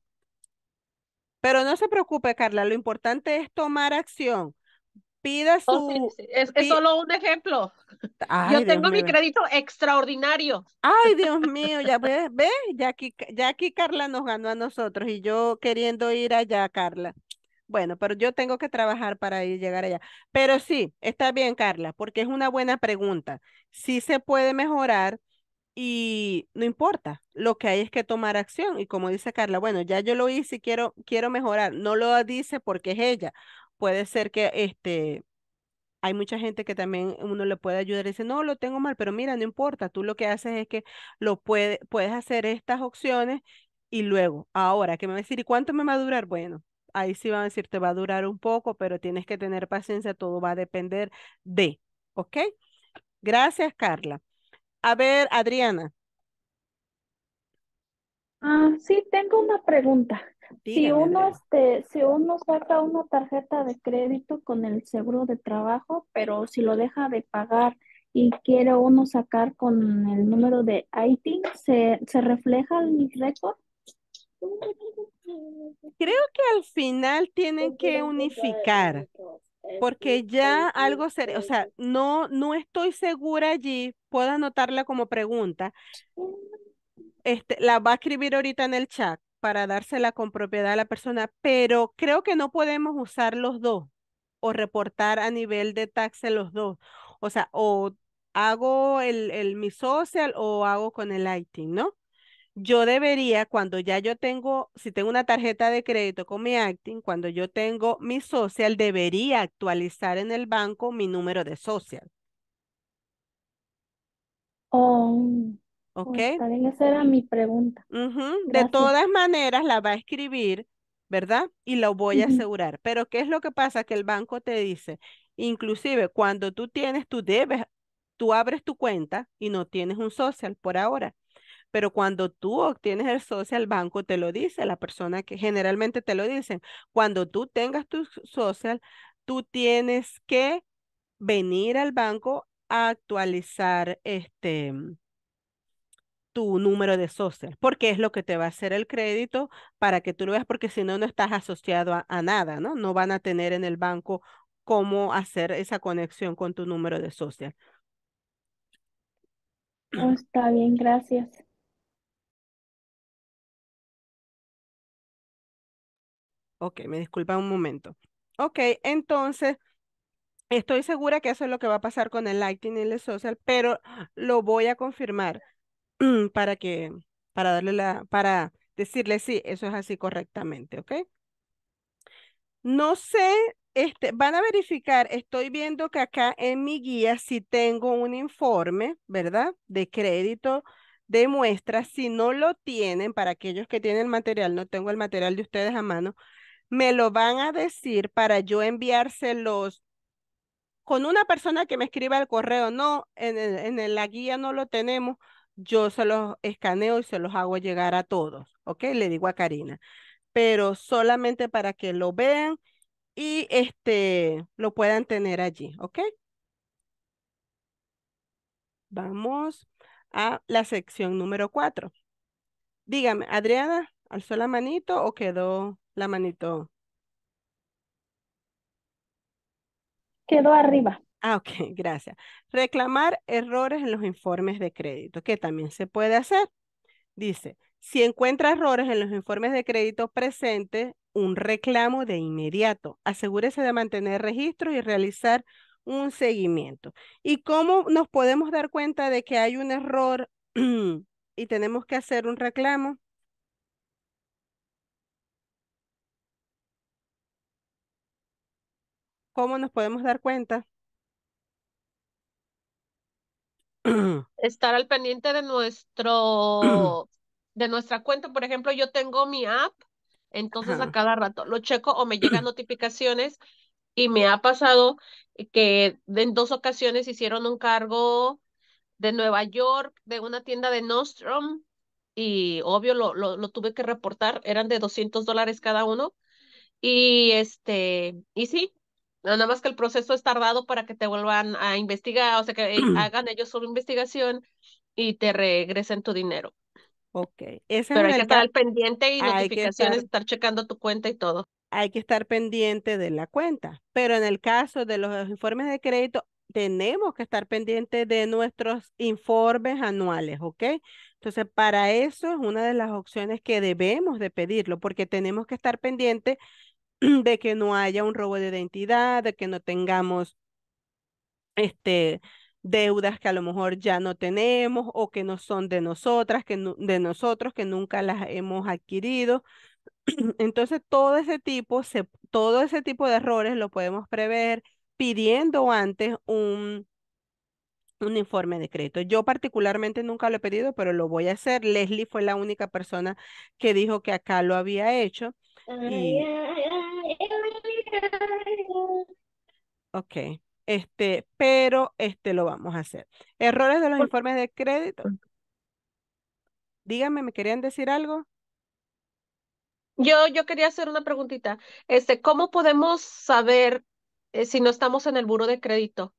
Pero no se preocupe, Carla, lo importante es tomar acción. Pida oh, su... Es, solo un ejemplo. Yo tengo mi crédito extraordinario. Ay, Dios mío, ya ves, ve, ya aquí, ya aquí Carla nos ganó a nosotros y yo queriendo ir allá, Carla. Bueno, pero yo tengo que trabajar para ir, llegar allá. Pero sí, está bien, Carla, porque es una buena pregunta. Sí se puede mejorar, y no importa, lo que hay es que tomar acción y como dice Carla, bueno, ya yo lo hice y quiero, quiero mejorar, no lo dice porque es ella, puede ser que este, hay mucha gente que también uno le puede ayudar y dice, no, lo tengo mal, pero mira, no importa, tú lo que haces es que lo puedes hacer estas opciones y luego, ahora, ¿qué me va a decir? ¿Y cuánto me va a durar? Bueno, ahí sí van a decir, te va a durar un poco, pero tienes que tener paciencia, todo va a depender de, ¿ok? Gracias, Carla. A ver, Adriana. Ah, sí, tengo una pregunta. si uno, este, si uno saca una tarjeta de crédito con el seguro de trabajo, pero si lo deja de pagar y quiere uno sacar con el número de IT, ¿se, se refleja el récord? Creo que al final tienen que unificar porque este, ya algo serio, o sea, eh, no, no estoy segura allí, puedo anotarla como pregunta. Este, la va a escribir ahorita en el chat para dársela con propiedad a la persona, pero creo que no podemos usar los dos o reportar a nivel de taxe los dos. O sea, o hago el, el mi social o hago con el lighting, e, ¿no? yo debería, cuando ya yo tengo, si tengo una tarjeta de crédito con mi acting, cuando yo tengo mi social, debería actualizar en el banco mi número de social. Oh, ¿Ok? Pues, esa era mi pregunta. De todas maneras, la va a escribir, ¿verdad? Y lo voy a asegurar. Pero ¿qué es lo que pasa? Que el banco te dice, inclusive cuando tú tienes, tú debes, tú abres tu cuenta y no tienes un social por ahora. Pero cuando tú obtienes el social, el banco te lo dice, la persona que generalmente te lo dicen, cuando tú tengas tu social, tú tienes que venir al banco a actualizar este mm, tu número de social, porque es lo que te va a hacer el crédito para que tú lo veas, porque si no, no estás asociado a, nada, ¿no? No van a tener en el banco cómo hacer esa conexión con tu número de social. Oh, está bien, gracias. Ok, me disculpa un momento. Ok, entonces, estoy segura que eso es lo que va a pasar con el Lightning y el Social, pero lo voy a confirmar mm, para que, para darle la, para decirle sí, eso es así correctamente, ¿ok? No sé, este, van a verificar, estoy viendo que acá en mi guía si tengo un informe, ¿verdad? De crédito de muestra, si no lo tienen, para aquellos que tienen el material, no tengo el material de ustedes a mano, me lo van a decir para yo enviárselos con una persona que me escriba el correo. No, en, en la guía no lo tenemos. Yo se los escaneo y se los hago llegar a todos, ¿ok? Le digo a Karina. Pero solamente para que lo vean y este, lo puedan tener allí, ¿ok? Vamos a la sección número cuatro. Dígame, Adriana, ¿alzó la manito o quedó la manito? Quedó arriba. Ah, ok, gracias. Reclamar errores en los informes de crédito, que también se puede hacer. Dice, si encuentra errores en los informes de crédito presentes, un reclamo de inmediato. Asegúrese de mantener registro y realizar un seguimiento. ¿Y cómo nos podemos dar cuenta de que hay un error y tenemos que hacer un reclamo? ¿Cómo nos podemos dar cuenta? Estar al pendiente de nuestro, de nuestra cuenta. Por ejemplo, yo tengo mi app, entonces a cada rato lo checo o me llegan notificaciones y me ha pasado que en dos ocasiones hicieron un cargo de Nueva York, de una tienda de Nostrum, y obvio lo, lo, lo tuve que reportar, eran de 200 dólares cada uno. Y este, y sí, Nada más que el proceso es tardado para que te vuelvan a investigar, o sea, que eh, hagan ellos su investigación y te regresen tu dinero. Ok. Pero hay que estar pendiente y notificaciones, estar... checando tu cuenta y todo. Hay que estar pendiente de la cuenta. Pero en el caso de los informes de crédito, tenemos que estar pendiente de nuestros informes anuales, ¿ok? Entonces, para eso es una de las opciones que debemos de pedirlo, porque tenemos que estar pendiente de que no haya un robo de identidad, de que no tengamos este, deudas que a lo mejor ya no tenemos o que no son de nosotras, que de nosotros, que nunca las hemos adquirido. Entonces, todo ese tipo, se, todo ese tipo de errores lo podemos prever pidiendo antes un, un informe de crédito. Yo particularmente nunca lo he pedido, pero lo voy a hacer. Leslie fue la única persona que dijo que acá lo había hecho. Ok, este, pero este lo vamos a hacer. Errores de los informes de crédito. Díganme, ¿me querían decir algo? Yo, yo quería hacer una preguntita. Este, ¿cómo podemos saber eh, si no estamos en el buro de crédito?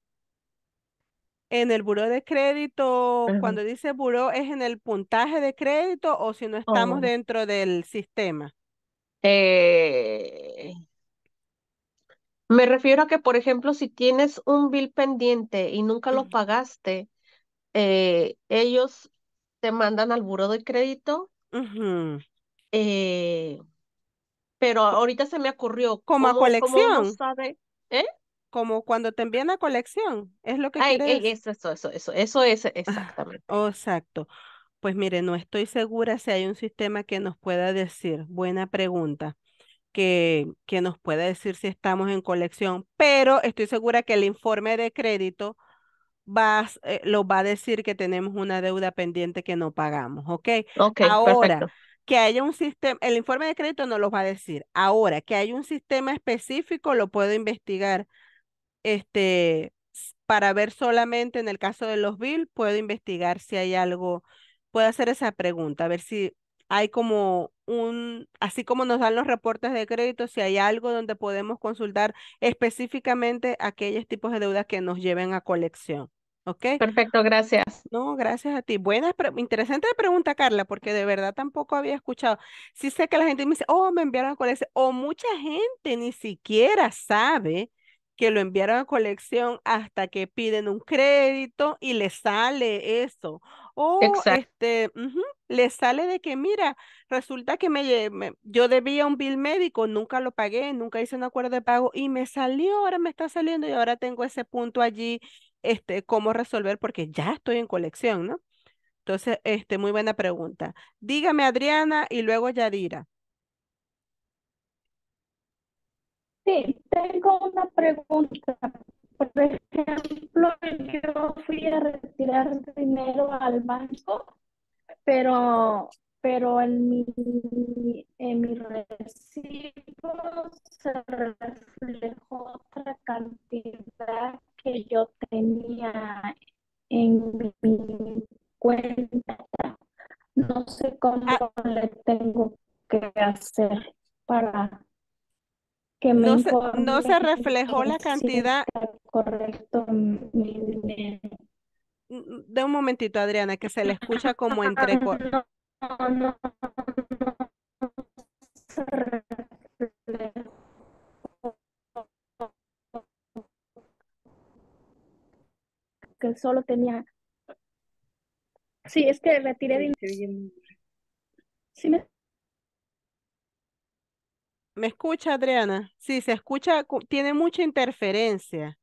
En el buro de crédito, cuando dice buro, ¿es en el puntaje de crédito o si no estamos oh. dentro del sistema? Eh, me refiero a que, por ejemplo, si tienes un bill pendiente y nunca lo pagaste, eh, ellos te mandan al buro de crédito. Eh, pero ahorita se me ocurrió. Como a colección. sabe, ¿eh? Como cuando te envían a colección. Es lo que Ay, e, eso, eso, eso, eso, es ah, exactamente. exacto. Pues mire, no estoy segura si hay un sistema que nos pueda decir, buena pregunta, que, que nos pueda decir si estamos en colección, pero estoy segura que el informe de crédito va, eh, lo va a decir que tenemos una deuda pendiente que no pagamos, ¿ok? okay Ahora, que haya un sistema, el informe de crédito no lo va a decir. Ahora, que haya un sistema específico, lo puedo investigar. Este, para ver solamente en el caso de los BILL, puedo investigar si hay algo puedo hacer esa pregunta, a ver si hay como un, así como nos dan los reportes de crédito, si hay algo donde podemos consultar específicamente aquellos tipos de deudas que nos lleven a colección. ¿Ok? Perfecto, gracias. No, gracias a ti. Buena, interesante pregunta, Carla, porque de verdad tampoco había escuchado. Sí sé que la gente me dice, oh, me enviaron a colección, o mucha gente ni siquiera sabe que lo enviaron a colección hasta que piden un crédito y les sale eso, o este, le sale de que, mira, resulta que me, yo debía un bill médico, nunca lo pagué, nunca hice un acuerdo de pago y me salió, ahora me está saliendo y ahora tengo ese punto allí, este, cómo resolver porque ya estoy en colección, ¿no? Entonces, este, muy buena pregunta. Dígame, Adriana, y luego Yadira. Sí, tengo una pregunta por ejemplo, yo fui a retirar dinero al banco, pero, pero en, mi, mi recibo se reflejó otra cantidad que yo tenía en mi cuenta. No sé cómo ah. le tengo que hacer para que me no, no se, reflejó la cantidad correcto mm, De un momentito, Adriana, que se le escucha como ah, entre... que solo tenía. Sí, es que retiré ¿Sí me... me... escucha, Adriana? Sí, se escucha, tiene mucha interferencia.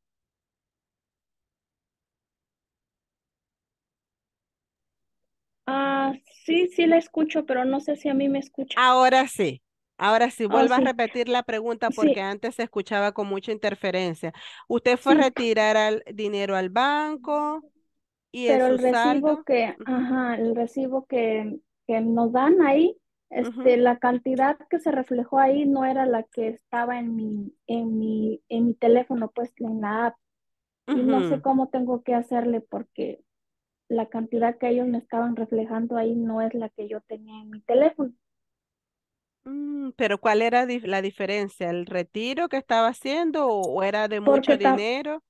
Ah, sí, sí la escucho, pero no sé si a mí me escucha. Ahora sí. Ahora sí, ah, vuelva a repetir la pregunta porque antes se escuchaba con mucha interferencia. Usted fue a retirar el dinero al banco y Pero el recibo que, ajá, el recibo que, que nos dan ahí, este, la cantidad que se reflejó ahí no era la que estaba en mi, en mi, en mi teléfono, pues en la app. Y no sé cómo tengo que hacerle porque la cantidad que ellos me estaban reflejando ahí no es la que yo tenía en mi teléfono. Mm, pero ¿cuál era la diferencia? ¿El retiro que estaba haciendo o era de mucho dinero?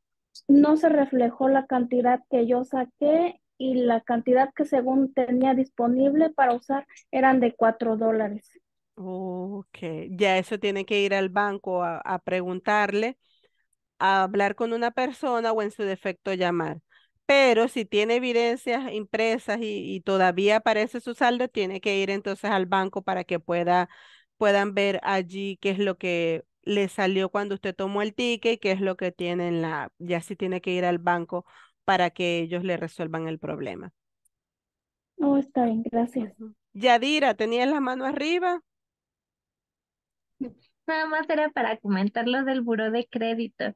No se reflejó la cantidad que yo saqué y la cantidad que según tenía disponible para usar eran de cuatro dólares. Ok, ya eso tiene que ir al banco a preguntarle, a hablar con una persona o en su defecto llamar. Pero si tiene evidencias impresas y, todavía aparece su saldo, tiene que ir entonces al banco para que pueda, puedan ver allí qué es lo que le salió cuando usted tomó el ticket, y qué es lo que tiene en la Ya sí tiene que ir al banco para que ellos le resuelvan el problema. No, está bien, gracias. Yadira, ¿tenías la mano arriba? nada más era para comentar lo del buro de crédito,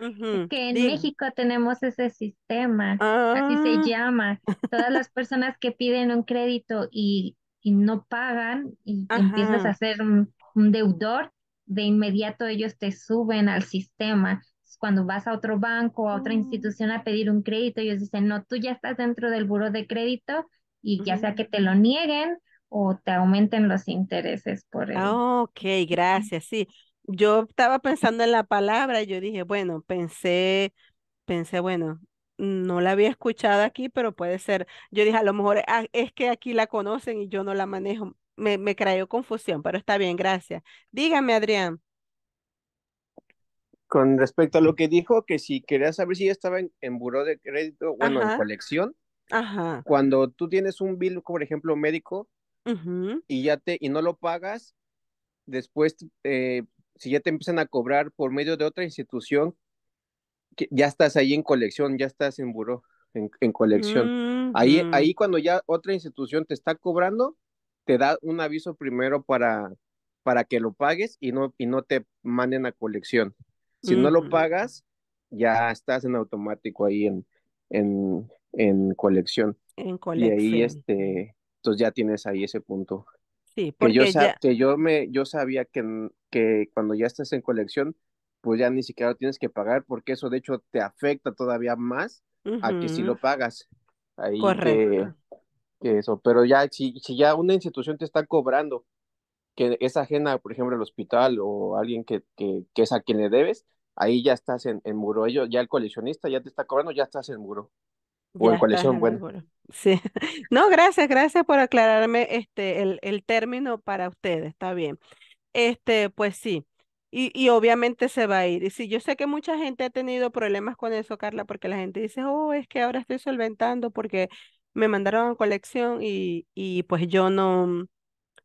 que en México tenemos ese sistema, así se ah. llama. Todas las personas que piden un crédito y, no pagan y empiezas a ser un, deudor, de inmediato ellos te suben al sistema. Cuando vas a otro banco o a otra ah. institución a pedir un crédito, ellos dicen, no, tú ya estás dentro del buro de crédito y ya sea que te lo nieguen o te aumenten los intereses por eso. Ah, ok, gracias, sí yo estaba pensando en la palabra y yo dije, bueno, pensé, pensé, bueno, no la había escuchado aquí, pero puede ser. Yo dije, a lo mejor ah, es que aquí la conocen y yo no la manejo. Me, me creó confusión, pero está bien, gracias. Dígame, Adrián. Con respecto a lo que dijo, que si querías saber si ya estaba en, buro de crédito, bueno, en colección, Ajá. cuando tú tienes un bill, por ejemplo, médico, y ya te, y no lo pagas, después eh, si ya te empiezan a cobrar por medio de otra institución, ya estás ahí en colección, ya estás en buró, en, en colección. ahí, ahí cuando ya otra institución te está cobrando, te da un aviso primero para, para que lo pagues y no, y no te manden a colección. Si no lo pagas, ya estás en automático ahí en, en, colección. En colección. Y ahí este, entonces pues, ya tienes ahí ese punto que yo, que yo, me, yo sabía que, que cuando ya estás en colección, pues ya ni siquiera lo tienes que pagar, porque eso de hecho te afecta todavía más a que si lo pagas. Ahí Correcto. Que, eso, pero ya, si, ya una institución te está cobrando que es ajena, por ejemplo, al hospital o alguien que, que, es a quien le debes, ahí ya estás en, en muro. Ellos, ya el coleccionista ya te está cobrando, ya estás en muro o bueno. Sí. No, gracias, gracias por aclararme este el, el término para ustedes, está bien. Este, pues sí. Y, y obviamente se va a ir. Y sí, yo sé que mucha gente ha tenido problemas con eso, Carla, porque la gente dice, oh, es que ahora estoy solventando porque me mandaron a colección y, y pues yo no,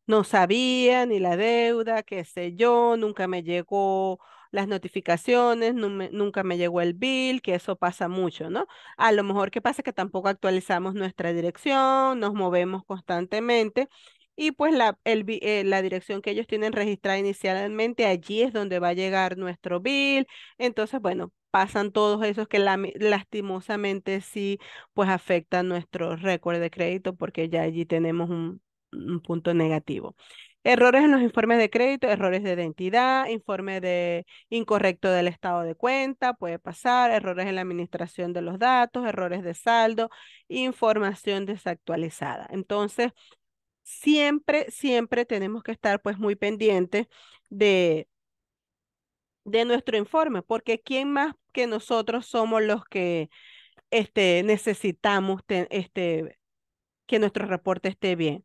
no sabía ni la deuda, qué sé yo, nunca me llegó las notificaciones, nunca me llegó el bill, que eso pasa mucho, ¿no? A lo mejor que pasa que tampoco actualizamos nuestra dirección, nos movemos constantemente y pues la, eh, la dirección que ellos tienen registrada inicialmente, allí es donde va a llegar nuestro bill. Entonces, bueno, pasan todos esos que lastimosamente sí, pues afectan nuestro récord de crédito porque ya allí tenemos un punto negativo. Errores en los informes de crédito, errores de identidad, informe de incorrecto del estado de cuenta, puede pasar, errores en la administración de los datos, errores de saldo, información desactualizada. Entonces, siempre, siempre tenemos que estar pues muy pendientes de, de nuestro informe, porque ¿quién más que nosotros somos los que este, necesitamos este, que nuestro reporte esté bien?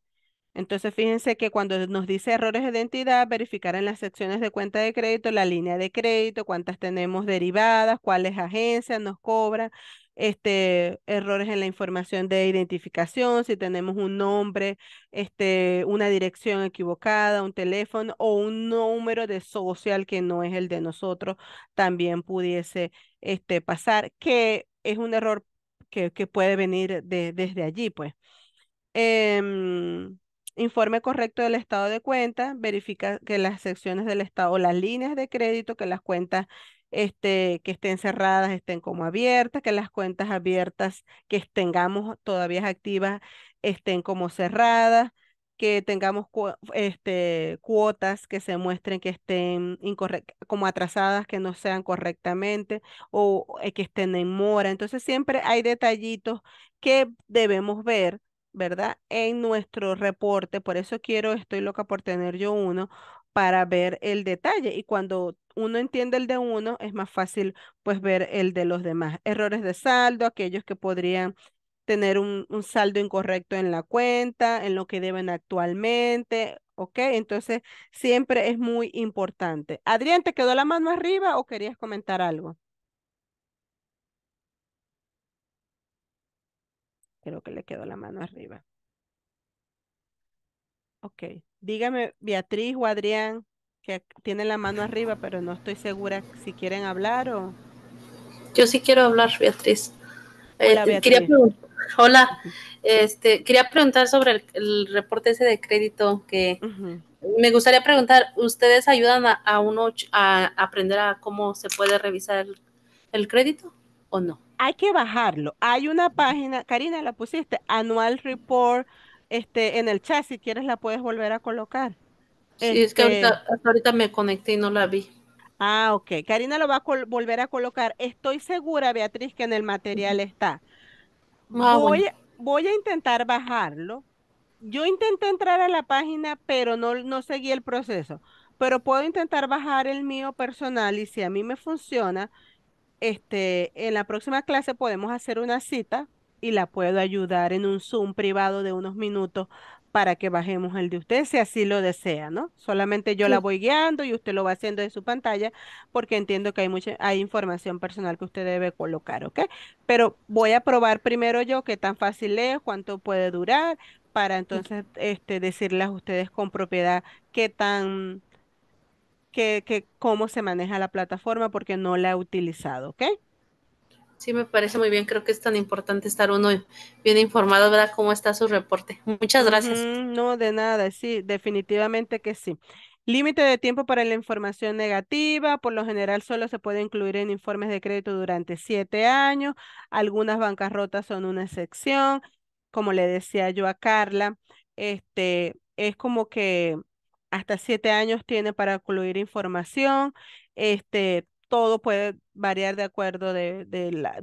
Entonces, fíjense que cuando nos dice errores de identidad, verificar en las secciones de cuenta de crédito, la línea de crédito, cuántas tenemos derivadas, cuáles agencias nos cobran, este, errores en la información de identificación, si tenemos un nombre, este, una dirección equivocada, un teléfono o un número de social que no es el de nosotros, también pudiese este, pasar, que es un error que, que puede venir de, desde allí, pues. Em, informe correcto del estado de cuenta, verifica que las secciones del estado o las líneas de crédito, que las cuentas este, que estén cerradas estén como abiertas, que las cuentas abiertas que tengamos todavía activas estén como cerradas, que tengamos este, cuotas que se muestren que estén como atrasadas, que no sean correctamente o eh, que estén en mora. Entonces siempre hay detallitos que debemos ver ¿verdad? En nuestro reporte, por eso quiero, estoy loca por tener yo uno, para ver el detalle. Y cuando uno entiende el de uno, es más fácil pues ver el de los demás. Errores de saldo, aquellos que podrían tener un, un saldo incorrecto en la cuenta, en lo que deben actualmente, ¿ok? Entonces, siempre es muy importante. Adrián, ¿te quedó la mano arriba o querías comentar algo? Creo que le quedó la mano arriba. Ok. Dígame, Beatriz o Adrián, que tienen la mano arriba, pero no estoy segura si quieren hablar o... Yo sí quiero hablar, Beatriz. Eh, hola, eh, quería preguntar, este, quería preguntar sobre el, reporte ese de crédito que me gustaría preguntar, ¿ustedes ayudan a, uno a aprender a cómo se puede revisar el crédito o no? hay que bajarlo. Hay una página, Karina, la pusiste, Annual Report, este, en el chat, si quieres la puedes volver a colocar. Sí, es que este ahorita, me conecté y no la vi. Ah, ok. Karina lo va a volver a colocar. Estoy segura, Beatriz, que en el material está. Ah, voy, a intentar bajarlo. Yo intenté entrar a la página, pero no, no seguí el proceso. Pero puedo intentar bajar el mío personal y si a mí me funciona, este, en la próxima clase podemos hacer una cita y la puedo ayudar en un Zoom privado de unos minutos para que bajemos el de usted, si así lo desea, ¿no? Solamente yo la voy guiando y usted lo va haciendo de su pantalla, porque entiendo que hay mucha, hay información personal que usted debe colocar, ¿ok? Pero voy a probar primero yo qué tan fácil es, cuánto puede durar, para entonces este, decirles a ustedes con propiedad qué tan que, cómo se maneja la plataforma porque no la he utilizado, ¿ok? Sí, me parece muy bien. Creo que es tan importante estar uno bien informado, ¿verdad? ¿Cómo está su reporte? Muchas gracias. No, de nada, sí, definitivamente que sí. Límite de tiempo para la información negativa, por lo general solo se puede incluir en informes de crédito durante siete años. Algunas bancarrotas son una excepción. Como le decía yo a Carla, este, es como que hasta siete años tiene para incluir información. Este, todo puede variar de acuerdo de,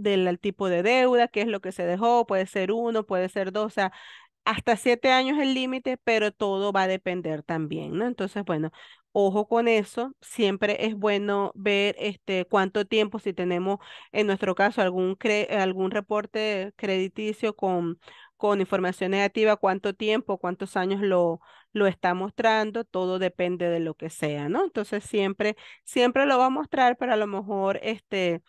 del tipo de deuda, qué es lo que se dejó, puede ser uno, puede ser dos, o sea, hasta siete años el límite, pero todo va a depender también, ¿no? Entonces, bueno, ojo con eso, siempre es bueno ver este, cuánto tiempo, si tenemos en nuestro caso algún, cre algún reporte crediticio con con información negativa, cuánto tiempo, cuántos años lo, lo está mostrando, todo depende de lo que sea, ¿no? Entonces siempre, siempre lo va a mostrar, pero a lo mejor este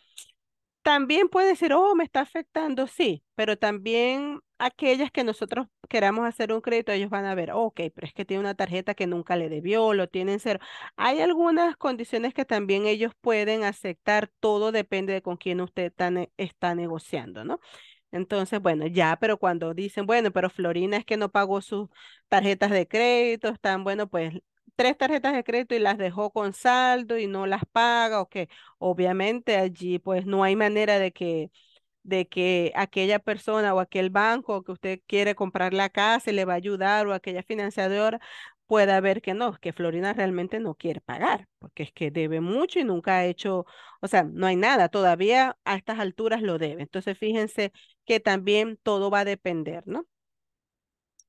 también puede decir, oh, me está afectando, sí, pero también aquellas que nosotros queramos hacer un crédito, ellos van a ver, ok, pero es que tiene una tarjeta que nunca le debió, lo tienen cero. Hay algunas condiciones que también ellos pueden aceptar, todo depende de con quién usted está negociando, ¿no? Entonces, bueno, ya, pero cuando dicen, bueno, pero Florina es que no pagó sus tarjetas de crédito, están, bueno, pues tres tarjetas de crédito y las dejó con saldo y no las paga, o que obviamente allí pues no hay manera de que, de que aquella persona o aquel banco que usted quiere comprar la casa y le va a ayudar o aquella financiadora puede ver que no, que Florina realmente no quiere pagar, porque es que debe mucho y nunca ha hecho, o sea, no hay nada, todavía a estas alturas lo debe. Entonces, fíjense que también todo va a depender, ¿no?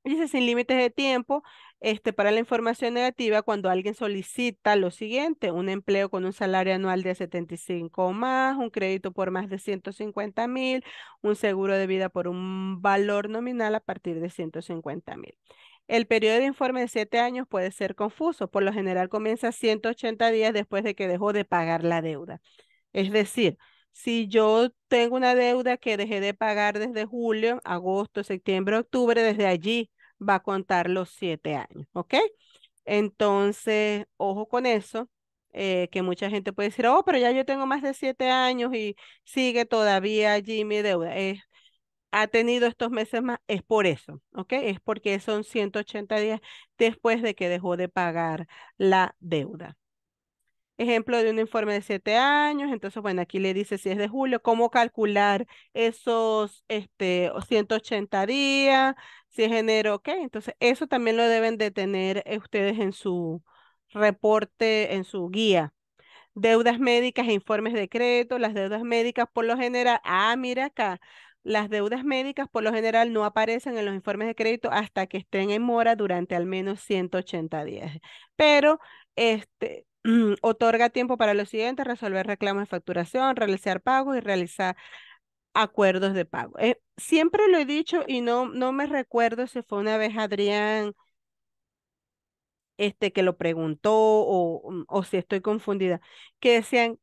Dice sin límites de tiempo, este, para la información negativa, cuando alguien solicita lo siguiente, un empleo con un salario anual de 75 o más, un crédito por más de 150 mil, un seguro de vida por un valor nominal a partir de 150 mil. El periodo de informe de siete años puede ser confuso. Por lo general comienza 180 días después de que dejó de pagar la deuda. Es decir, si yo tengo una deuda que dejé de pagar desde julio, agosto, septiembre, octubre, desde allí va a contar los siete años, ¿ok? Entonces, ojo con eso, eh, que mucha gente puede decir, oh, pero ya yo tengo más de siete años y sigue todavía allí mi deuda. Es ha tenido estos meses más es por eso, ¿ok? Es porque son 180 días después de que dejó de pagar la deuda. Ejemplo de un informe de siete años, entonces, bueno, aquí le dice si es de julio, cómo calcular esos este, 180 días, si es enero, ok. Entonces, eso también lo deben de tener eh, ustedes en su reporte, en su guía deudas médicas e informes de crédito, las deudas médicas por lo general, ah, mira acá, las deudas médicas por lo general no aparecen en los informes de crédito hasta que estén en mora durante al menos 180 días. Pero este, otorga tiempo para lo siguiente, resolver reclamos de facturación, realizar pagos y realizar acuerdos de pago. Eh, siempre lo he dicho y no, no me recuerdo si fue una vez Adrián este, que lo preguntó o, o si estoy confundida, que decían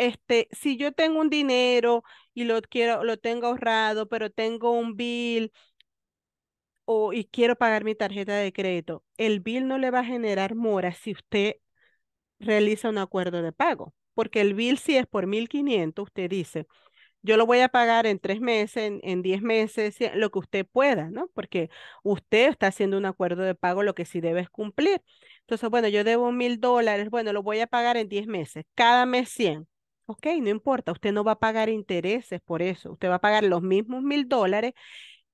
este, si yo tengo un dinero y lo quiero, lo tengo ahorrado, pero tengo un bill o, y quiero pagar mi tarjeta de crédito, el bill no le va a generar mora si usted realiza un acuerdo de pago, porque el bill si es por 1.500, usted dice, yo lo voy a pagar en tres meses, en, diez meses, lo que usted pueda, ¿no? Porque usted está haciendo un acuerdo de pago, lo que sí debe es cumplir. Entonces, bueno, yo debo mil dólares, bueno, lo voy a pagar en diez meses, cada mes $100. Ok, no importa, usted no va a pagar intereses por eso, usted va a pagar los mismos mil dólares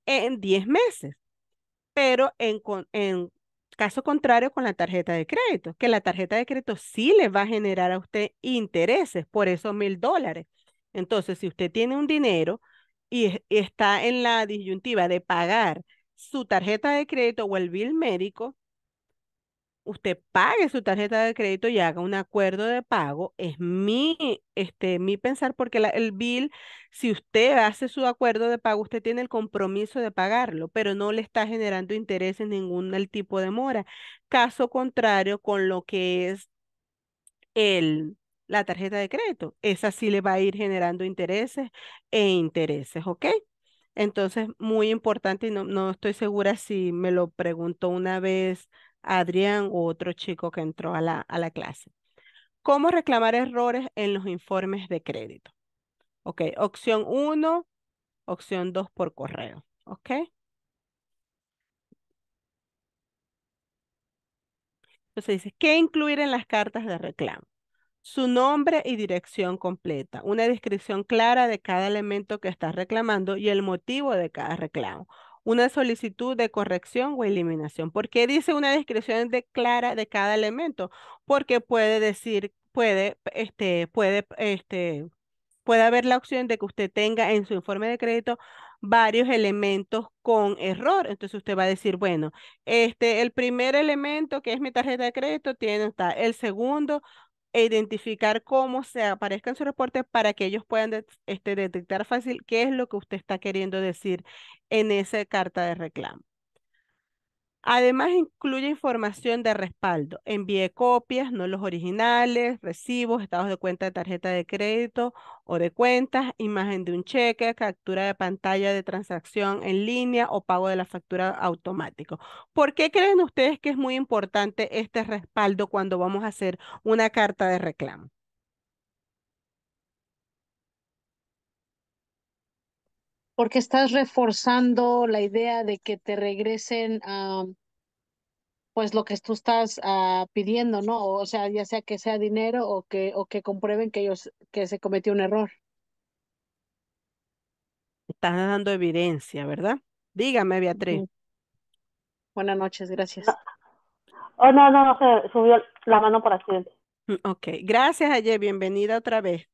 en 10 meses, pero en, caso contrario con la tarjeta de crédito, que la tarjeta de crédito sí le va a generar a usted intereses por esos mil dólares. Entonces, si usted tiene un dinero y está en la disyuntiva de pagar su tarjeta de crédito o el bill médico, usted pague su tarjeta de crédito y haga un acuerdo de pago. Es mi, este, mi pensar, porque el bill, si usted hace su acuerdo de pago, usted tiene el compromiso de pagarlo, pero no le está generando intereses en ningún tipo de mora. Caso contrario con lo que es el, la tarjeta de crédito, esa sí le va a ir generando intereses e intereses, ¿ok? Entonces, muy importante, y no, no estoy segura si me lo preguntó una vez Adrián u otro chico que entró a la, clase. ¿Cómo reclamar errores en los informes de crédito? Ok, opción 1, opción 2 por correo. Ok. Entonces dice, ¿qué incluir en las cartas de reclamo? Su nombre y dirección completa, una descripción clara de cada elemento que está reclamando y el motivo de cada reclamo una solicitud de corrección o eliminación. ¿Por qué dice una descripción clara de cada elemento? Porque puede decir, puede, este, puede, este, puede haber la opción de que usted tenga en su informe de crédito varios elementos con error. Entonces usted va a decir, bueno, este, el primer elemento que es mi tarjeta de crédito tiene, está, el segundo e identificar cómo se aparezca en su reporte para que ellos puedan este, detectar fácil qué es lo que usted está queriendo decir en esa carta de reclamo. Además, incluye información de respaldo. Envíe copias, no los originales, recibos, estados de cuenta de tarjeta de crédito o de cuentas, imagen de un cheque, captura de pantalla de transacción en línea o pago de la factura automático. ¿Por qué creen ustedes que es muy importante este respaldo cuando vamos a hacer una carta de reclamo? porque estás reforzando la idea de que te regresen a pues lo que tú estás ah, pidiendo, ¿no? O sea, ya sea que sea dinero o que o que comprueben que ellos que se cometió un error. Estás dando evidencia, ¿verdad? Dígame, Beatriz. Buenas noches, gracias. Ah, oh, no, no, no, se subió la mano por accidente. Mm, ok, gracias, Ayer, bienvenida otra vez.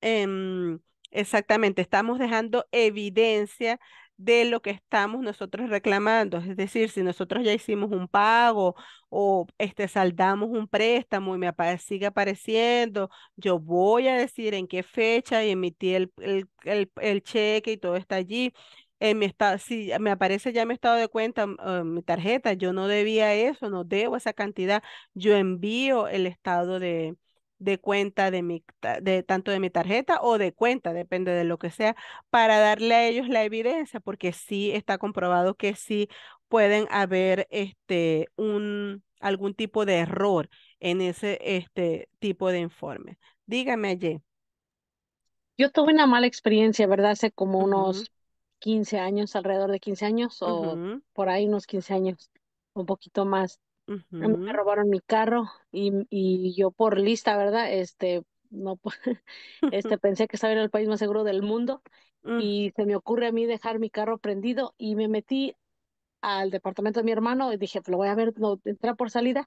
Em, Exactamente, estamos dejando evidencia de lo que estamos nosotros reclamando. Es decir, si nosotros ya hicimos un pago o este, saldamos un préstamo y me sigue apareciendo, yo voy a decir en qué fecha y emití el, cheque y todo está allí. En mi estado, si me aparece ya mi estado de cuenta, mm, eh, mi tarjeta, yo no debía eso, no debo esa cantidad, yo envío el estado de, de cuenta de mi de tanto de mi tarjeta o de cuenta, depende de lo que sea, para darle a ellos la evidencia, porque sí está comprobado que sí pueden haber este un algún tipo de error en ese este tipo de informe. Dígame allí. Yo tuve una mala experiencia, ¿verdad? Hace como unos 15 años, alrededor de 15 años o por ahí unos 15 años, un poquito más. Me robaron mi carro y, y, yo por lista, ¿verdad? Este, no, este, pensé que estaba en el país más seguro del mundo mm. y se me ocurre a mí dejar mi carro prendido y me metí al departamento de mi hermano y dije, pues, lo voy a ver, no, entra por salida.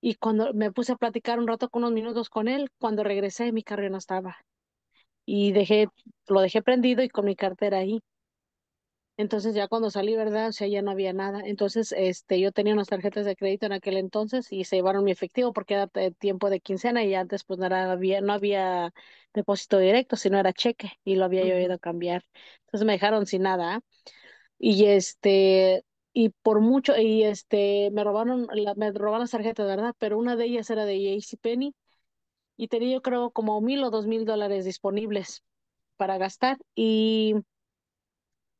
Y cuando me puse a platicar un rato con unos minutos con él, cuando regresé mi carro ya no estaba. Y dejé, lo dejé prendido y con mi cartera ahí. Entonces ya cuando salí, ¿verdad? O sea, ya no había nada. Entonces, este, yo tenía unas tarjetas de crédito en aquel entonces y se llevaron mi efectivo porque era tiempo de quincena y antes pues, no, había, no había depósito directo, sino era cheque y lo había yo ido a cambiar. Entonces me dejaron sin nada. Y este, y por mucho, y este, me robaron, la, me robaron las tarjetas, ¿verdad? Pero una de ellas era de Penny y tenía yo creo como mil o dos mil dólares disponibles para gastar y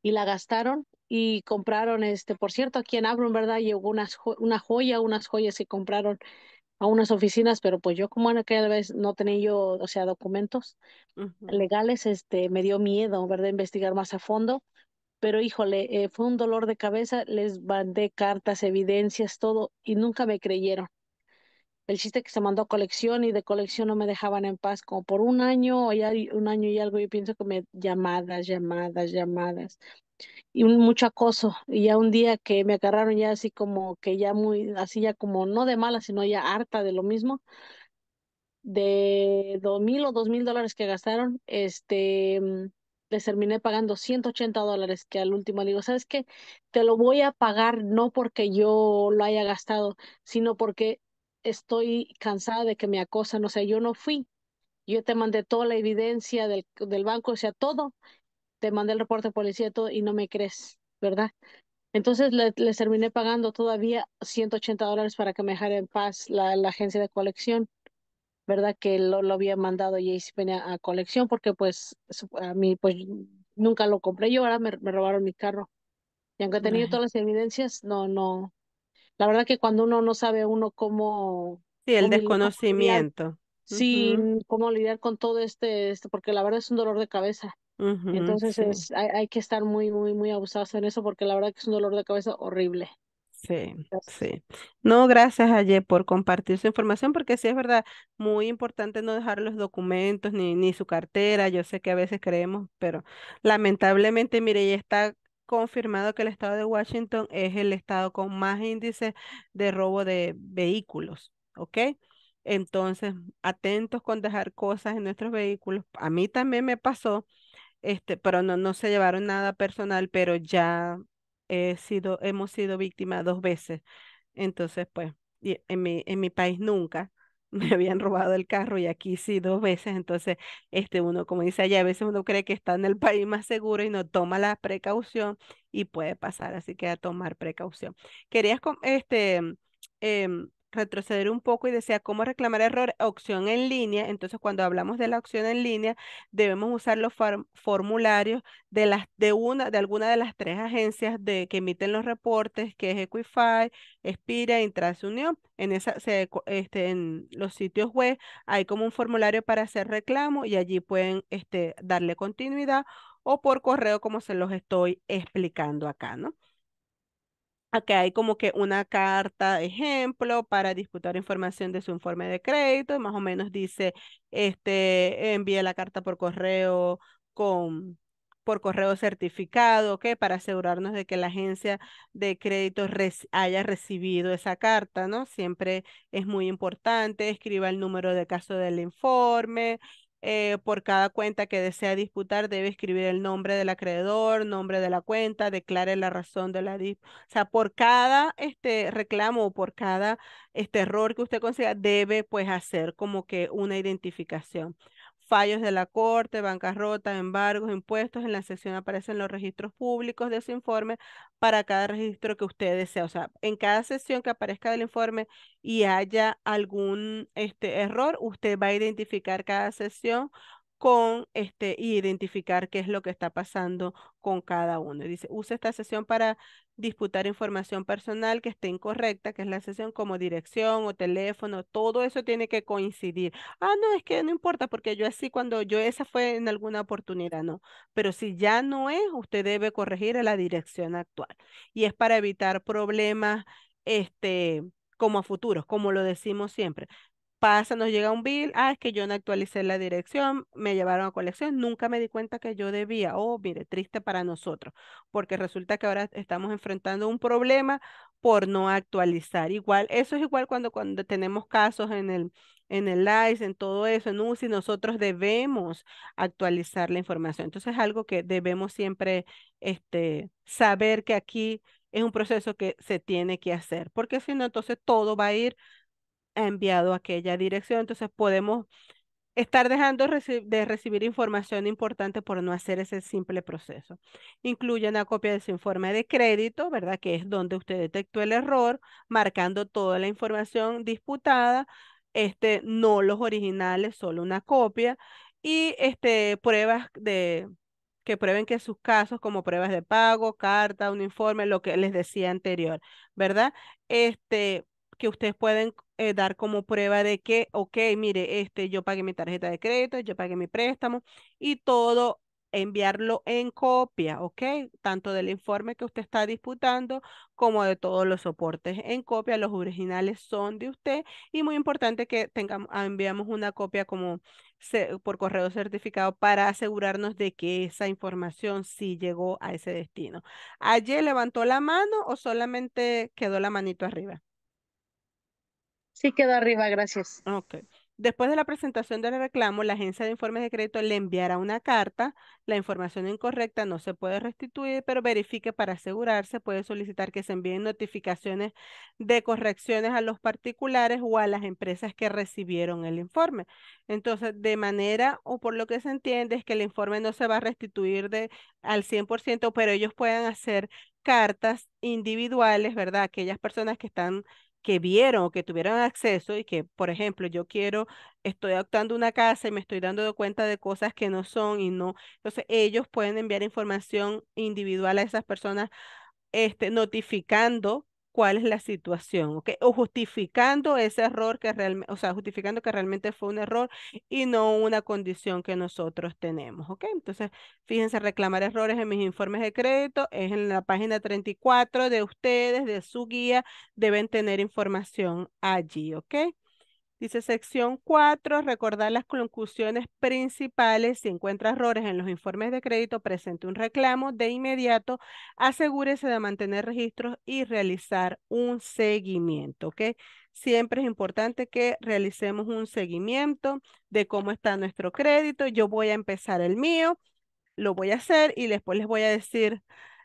y la gastaron y compraron, este, por cierto, aquí en Abron, ¿verdad? Llegó unas una joya, unas joyas que compraron a unas oficinas, pero pues yo como en aquella vez no tenía yo, o sea, documentos legales, este, me dio miedo, ¿verdad? Investigar más a fondo, pero híjole, eh, fue un dolor de cabeza, les mandé cartas, evidencias, todo, y nunca me creyeron el chiste que se mandó a colección y de colección no me dejaban en paz como por un año o ya un año y algo. Yo pienso que me llamadas, llamadas, llamadas y un, mucho acoso. Y ya un día que me agarraron ya así como que ya muy, así ya como no de mala, sino ya harta de lo mismo. De dos mil o dos mil dólares que gastaron, este mm, les terminé pagando 180 dólares, que al último digo, ¿sabes qué? Te lo voy a pagar no porque yo lo haya gastado, sino porque estoy cansada de que me acosan, o sea, yo no fui. Yo te mandé toda la evidencia del, banco, o sea, todo. Te mandé el reporte de policía todo y no me crees, ¿verdad? Entonces le, les terminé pagando todavía 180 dólares para que me dejara en paz la, la agencia de colección, ¿verdad? Que lo, lo había mandado venía a, colección porque pues a mí pues nunca lo compré yo, ahora me, robaron mi carro. Y aunque he tenido todas las evidencias, no, no, la verdad que cuando uno no sabe uno cómo... Sí, el desconocimiento. Sí, cómo lidiar con todo este, este, porque la verdad es un dolor de cabeza. Entonces es, hay, hay, que estar muy, muy, muy abusados en eso porque la verdad que es un dolor de cabeza horrible. Sí, sí. No, gracias ayer por compartir su información porque sí es verdad, muy importante no dejar los documentos ni, ni su cartera. Yo sé que a veces creemos, pero lamentablemente, mire, ya está confirmado que el estado de Washington es el estado con más índices de robo de vehículos, ¿ok? Entonces, atentos con dejar cosas en nuestros vehículos. A mí también me pasó, este, pero no, no se llevaron nada personal, pero ya he sido, hemos sido víctimas dos veces. Entonces, pues, en mi, en mi país nunca me habían robado el carro y aquí sí dos veces, entonces este uno como dice allá, a veces uno cree que está en el país más seguro y no toma la precaución y puede pasar, así que a tomar precaución. Querías este eh, retroceder un poco y decía cómo reclamar error, opción en línea. Entonces, cuando hablamos de la opción en línea, debemos usar los formularios de, las, de, una, de alguna de las tres agencias de, que emiten los reportes, que es Equify, Espira, Intrasunión. En, esa, este, en los sitios web hay como un formulario para hacer reclamo y allí pueden este, darle continuidad o por correo como se los estoy explicando acá, ¿no? Aquí hay como que una carta ejemplo para disputar información de su informe de crédito. Más o menos dice, este, envíe la carta por correo con por correo certificado, ¿ok? Para asegurarnos de que la agencia de crédito haya recibido esa carta, ¿no? Siempre es muy importante, escriba el número de caso del informe, eh, por cada cuenta que desea disputar, debe escribir el nombre del acreedor, nombre de la cuenta, declare la razón de la disputa. O sea, por cada este reclamo o por cada este error que usted considera, debe pues hacer como que una identificación fallos de la Corte, bancarrota, embargos, impuestos. En la sesión aparecen los registros públicos de ese informe para cada registro que usted desea. O sea, en cada sesión que aparezca del informe y haya algún este, error, usted va a identificar cada sesión con este identificar qué es lo que está pasando con cada uno. dice, usa esta sesión para disputar información personal que esté incorrecta, que es la sesión como dirección o teléfono, todo eso tiene que coincidir. Ah, no, es que no importa porque yo así cuando yo esa fue en alguna oportunidad, no, pero si ya no es, usted debe corregir a la dirección actual. Y es para evitar problemas este como a futuros, como lo decimos siempre pasa, nos llega un bill, ah, es que yo no actualicé la dirección, me llevaron a colección, nunca me di cuenta que yo debía, oh, mire, triste para nosotros, porque resulta que ahora estamos enfrentando un problema por no actualizar. Igual, eso es igual cuando, cuando tenemos casos en el, en el ICE, en todo eso, en UCI, nosotros debemos actualizar la información. Entonces, es algo que debemos siempre este, saber que aquí es un proceso que se tiene que hacer, porque si no, entonces todo va a ir ha enviado aquella dirección. Entonces podemos estar dejando de recibir información importante por no hacer ese simple proceso. Incluye una copia de su informe de crédito, ¿verdad? Que es donde usted detectó el error, marcando toda la información disputada, este, no los originales, solo una copia, y este, pruebas de que prueben que sus casos como pruebas de pago, carta, un informe, lo que les decía anterior, ¿verdad? Este, que ustedes pueden eh, dar como prueba de que, ok, mire, este, yo pagué mi tarjeta de crédito, yo pagué mi préstamo y todo enviarlo en copia, ¿ok? Tanto del informe que usted está disputando como de todos los soportes en copia, los originales son de usted y muy importante que tengamos, ah, enviamos una copia como por correo certificado para asegurarnos de que esa información sí llegó a ese destino. ¿Ayer levantó la mano o solamente quedó la manito arriba? Sí quedó arriba, gracias. Ok. Después de la presentación del reclamo, la agencia de informes de crédito le enviará una carta. La información incorrecta no se puede restituir, pero verifique para asegurarse. Puede solicitar que se envíen notificaciones de correcciones a los particulares o a las empresas que recibieron el informe. Entonces, de manera o por lo que se entiende es que el informe no se va a restituir de, al 100%, pero ellos puedan hacer cartas individuales, ¿verdad? Aquellas personas que están que vieron o que tuvieron acceso y que, por ejemplo, yo quiero, estoy adoptando una casa y me estoy dando cuenta de cosas que no son y no. Entonces, ellos pueden enviar información individual a esas personas este, notificando cuál es la situación, ¿ok? O justificando ese error que realmente, o sea, justificando que realmente fue un error y no una condición que nosotros tenemos, ¿ok? Entonces, fíjense, reclamar errores en mis informes de crédito es en la página 34 de ustedes, de su guía, deben tener información allí, ¿ok? Dice sección 4, recordar las conclusiones principales. Si encuentra errores en los informes de crédito, presente un reclamo de inmediato. Asegúrese de mantener registros y realizar un seguimiento. Siempre es importante que realicemos un seguimiento de cómo está nuestro crédito. Yo voy a empezar el mío, lo voy a hacer y después les voy a decir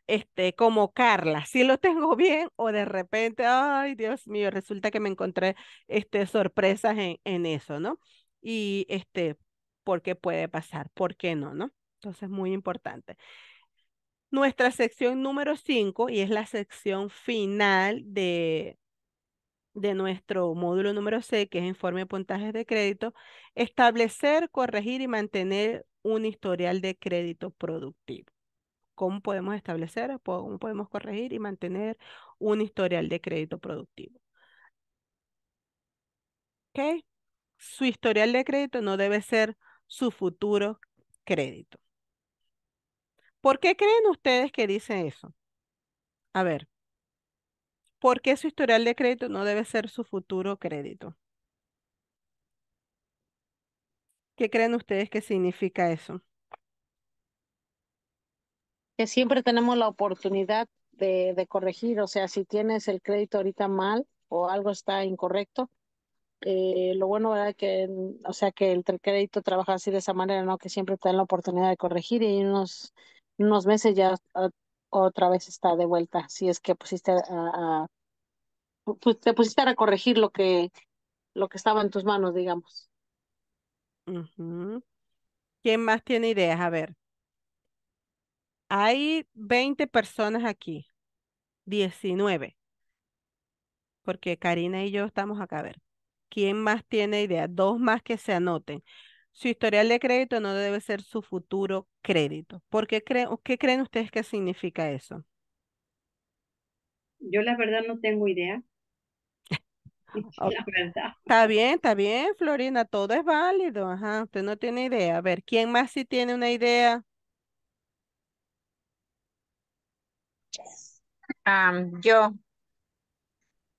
este, como Carla, si lo tengo bien o de repente, ay Dios mío, resulta que me encontré este, sorpresas en, eso, ¿no? Y este, qué puede pasar, ¿por qué no, no? Entonces, muy importante. Nuestra sección número 5, y es la sección final de, de nuestro módulo número 6, que es informe de puntajes de crédito, establecer, corregir y mantener un historial de crédito productivo cómo podemos establecer, cómo podemos corregir y mantener un historial de crédito productivo. ¿Ok? Su historial de crédito no debe ser su futuro crédito. ¿Por qué creen ustedes que dice eso? A ver, ¿por qué su historial de crédito no debe ser su futuro crédito? ¿Qué creen ustedes que significa eso? que siempre tenemos la oportunidad de, corregir, o sea, si tienes el crédito ahorita mal o algo está incorrecto, eh, lo bueno es que, o sea, que el, crédito trabaja así de esa manera, ¿no? Que siempre te dan la oportunidad de corregir y unos, unos meses ya ah, otra vez está de vuelta, si es que pusiste a, te pusiste a corregir lo que, lo que estaba en tus manos, digamos. ¿Quién más tiene ideas? A ver. Hay 20 personas aquí, 19, porque Karina y yo estamos acá a ver. ¿Quién más tiene idea? Dos más que se anoten. Su historial de crédito no debe ser su futuro crédito. ¿Por qué, creen, qué creen ustedes que significa eso? Yo la verdad no tengo idea. La verdad. Está bien, está bien, Florina, todo es válido. Ajá, usted no tiene idea. A ver, ¿quién más sí tiene una idea? yo.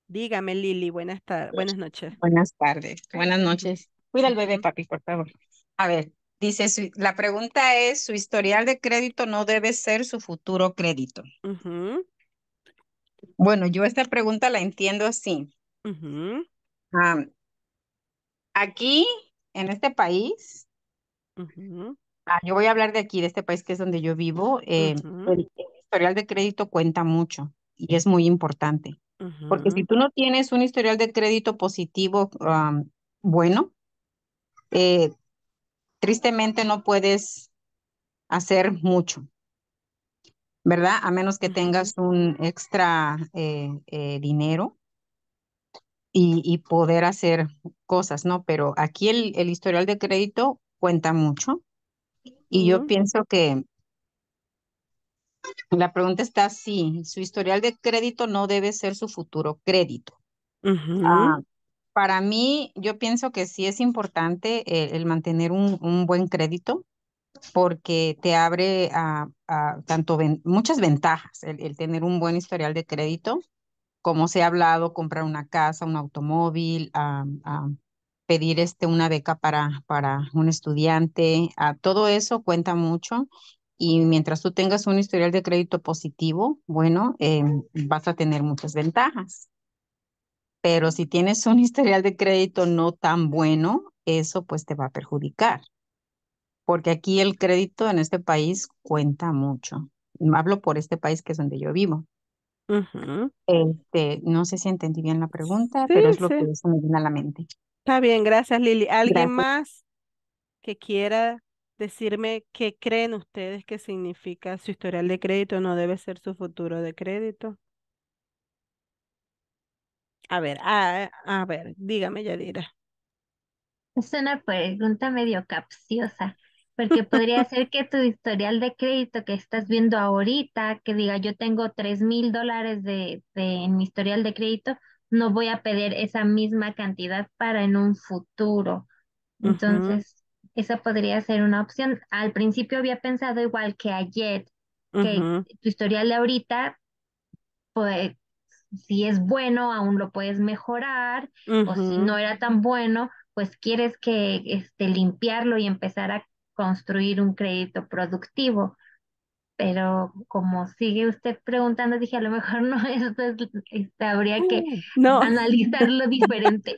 Dígame, Lili, buenas, tardes, buenas noches. Buenas tardes, buenas noches. Cuida al bebé, papi, por favor. A ver, dice, la pregunta es, su historial de crédito no debe ser su futuro crédito. Bueno, yo esta pregunta la entiendo así. aquí, en este país, ah, yo voy a hablar de aquí, de este país que es donde yo vivo, eh, historial de crédito cuenta mucho y es muy importante. Porque si tú no tienes un historial de crédito positivo bueno, eh, tristemente no puedes hacer mucho, ¿verdad? A menos que tengas un extra eh, eh, dinero y, poder hacer cosas, ¿no? Pero aquí el, historial de crédito cuenta mucho y yo pienso que la pregunta está así. Su historial de crédito no debe ser su futuro crédito. Ah, para mí, yo pienso que sí es importante el, mantener un, buen crédito porque te abre a, tanto muchas ventajas el, tener un buen historial de crédito, como se ha hablado, comprar una casa, un automóvil, a, pedir este, una beca para, para un estudiante, a, todo eso cuenta mucho y mientras tú tengas un historial de crédito positivo, bueno, eh, vas a tener muchas ventajas. Pero si tienes un historial de crédito no tan bueno, eso pues te va a perjudicar. Porque aquí el crédito en este país cuenta mucho. Hablo por este país que es donde yo vivo. este, no sé si entendí bien la pregunta, pero es lo que me viene a la mente. Está bien, gracias Lili. ¿Alguien más que quiera decirme qué creen ustedes que significa su historial de crédito no debe ser su futuro de crédito. A ver, a, a ver, dígame, Yadira. Es una pregunta medio capciosa, porque podría ser que tu historial de crédito que estás viendo ahorita, que diga yo tengo tres mil dólares de, en mi historial de crédito, no voy a pedir esa misma cantidad para en un futuro. Entonces, esa podría ser una opción. Al principio había pensado igual que ayer, que tu historial de ahorita, pues si es bueno, aún lo puedes mejorar, o si no era tan bueno, pues quieres que este, limpiarlo y empezar a construir un crédito productivo pero como sigue usted preguntando, dije, a lo mejor no, esto, es, este, habría que mm, analizarlo diferente.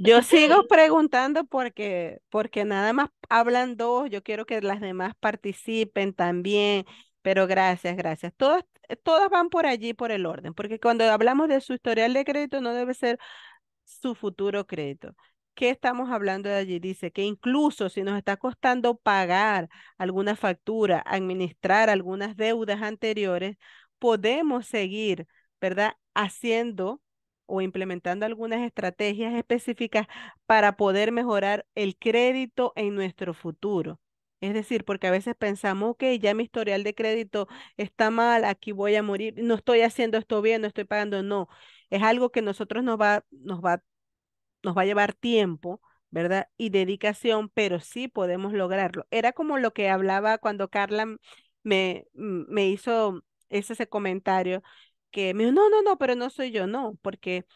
Yo sigo preguntando porque, porque nada más hablan dos, yo quiero que las demás participen también, pero gracias, gracias. Todas, todas van por allí, por el orden, porque cuando hablamos de su historial de crédito no debe ser su futuro crédito. ¿Qué estamos hablando de allí? Dice que incluso si nos está costando pagar alguna factura, administrar algunas deudas anteriores, podemos seguir, ¿verdad? Haciendo o implementando algunas estrategias específicas para poder mejorar el crédito en nuestro futuro. Es decir, porque a veces pensamos, que ya mi historial de crédito está mal, aquí voy a morir, no estoy haciendo esto bien, no estoy pagando, no. Es algo que nosotros nos va, nos va nos va a llevar tiempo, ¿verdad? Y dedicación, pero sí podemos lograrlo. Era como lo que hablaba cuando Carla me, me hizo ese, ese comentario, que me dijo, no, no, no, pero no soy yo, no, porque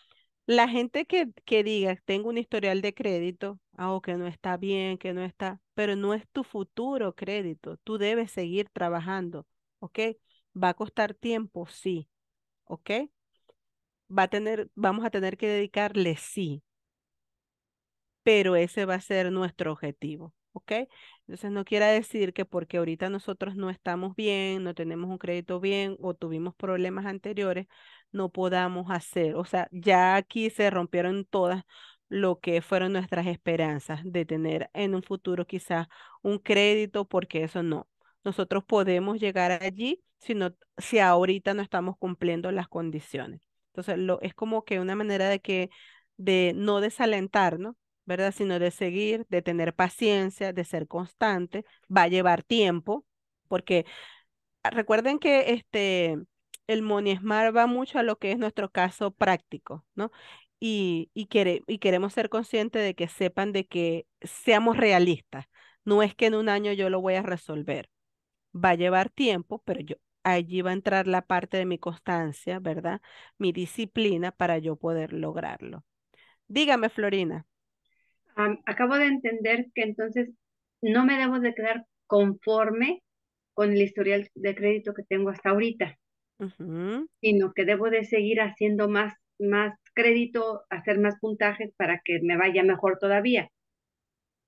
la gente que, que diga, tengo un historial de crédito, oh, que no está bien, que no está, pero no es tu futuro crédito, tú debes seguir trabajando, ¿ok? Va a costar tiempo, sí, ¿ok? Va a tener, vamos a tener que dedicarle, sí, pero ese va a ser nuestro objetivo. ¿ok? Entonces no quiere decir que porque ahorita nosotros no estamos bien, no tenemos un crédito bien o tuvimos problemas anteriores, no podamos hacer. O sea, ya aquí se rompieron todas lo que fueron nuestras esperanzas de tener en un futuro quizás un crédito, porque eso no. Nosotros podemos llegar allí si, si ahorita no estamos cumpliendo las condiciones. Entonces, lo, es como que una manera de que de no ¿no? ¿verdad? Sino de seguir, de tener paciencia, de ser constante. Va a llevar tiempo, porque ah, recuerden que este, el Moniesmar va mucho a lo que es nuestro caso práctico, ¿no? Y, y queremos ser conscientes de que sepan de que seamos realistas. No es que en un año yo lo voy a resolver. Va a llevar tiempo, pero yo, allí va a entrar la parte de mi constancia, ¿verdad? Mi disciplina para yo poder lograrlo. Dígame, Florina acabo de entender que entonces no me debo de quedar conforme con el historial de crédito que tengo hasta ahorita, sino que debo de seguir haciendo más, más crédito, hacer más puntajes para que me vaya mejor todavía.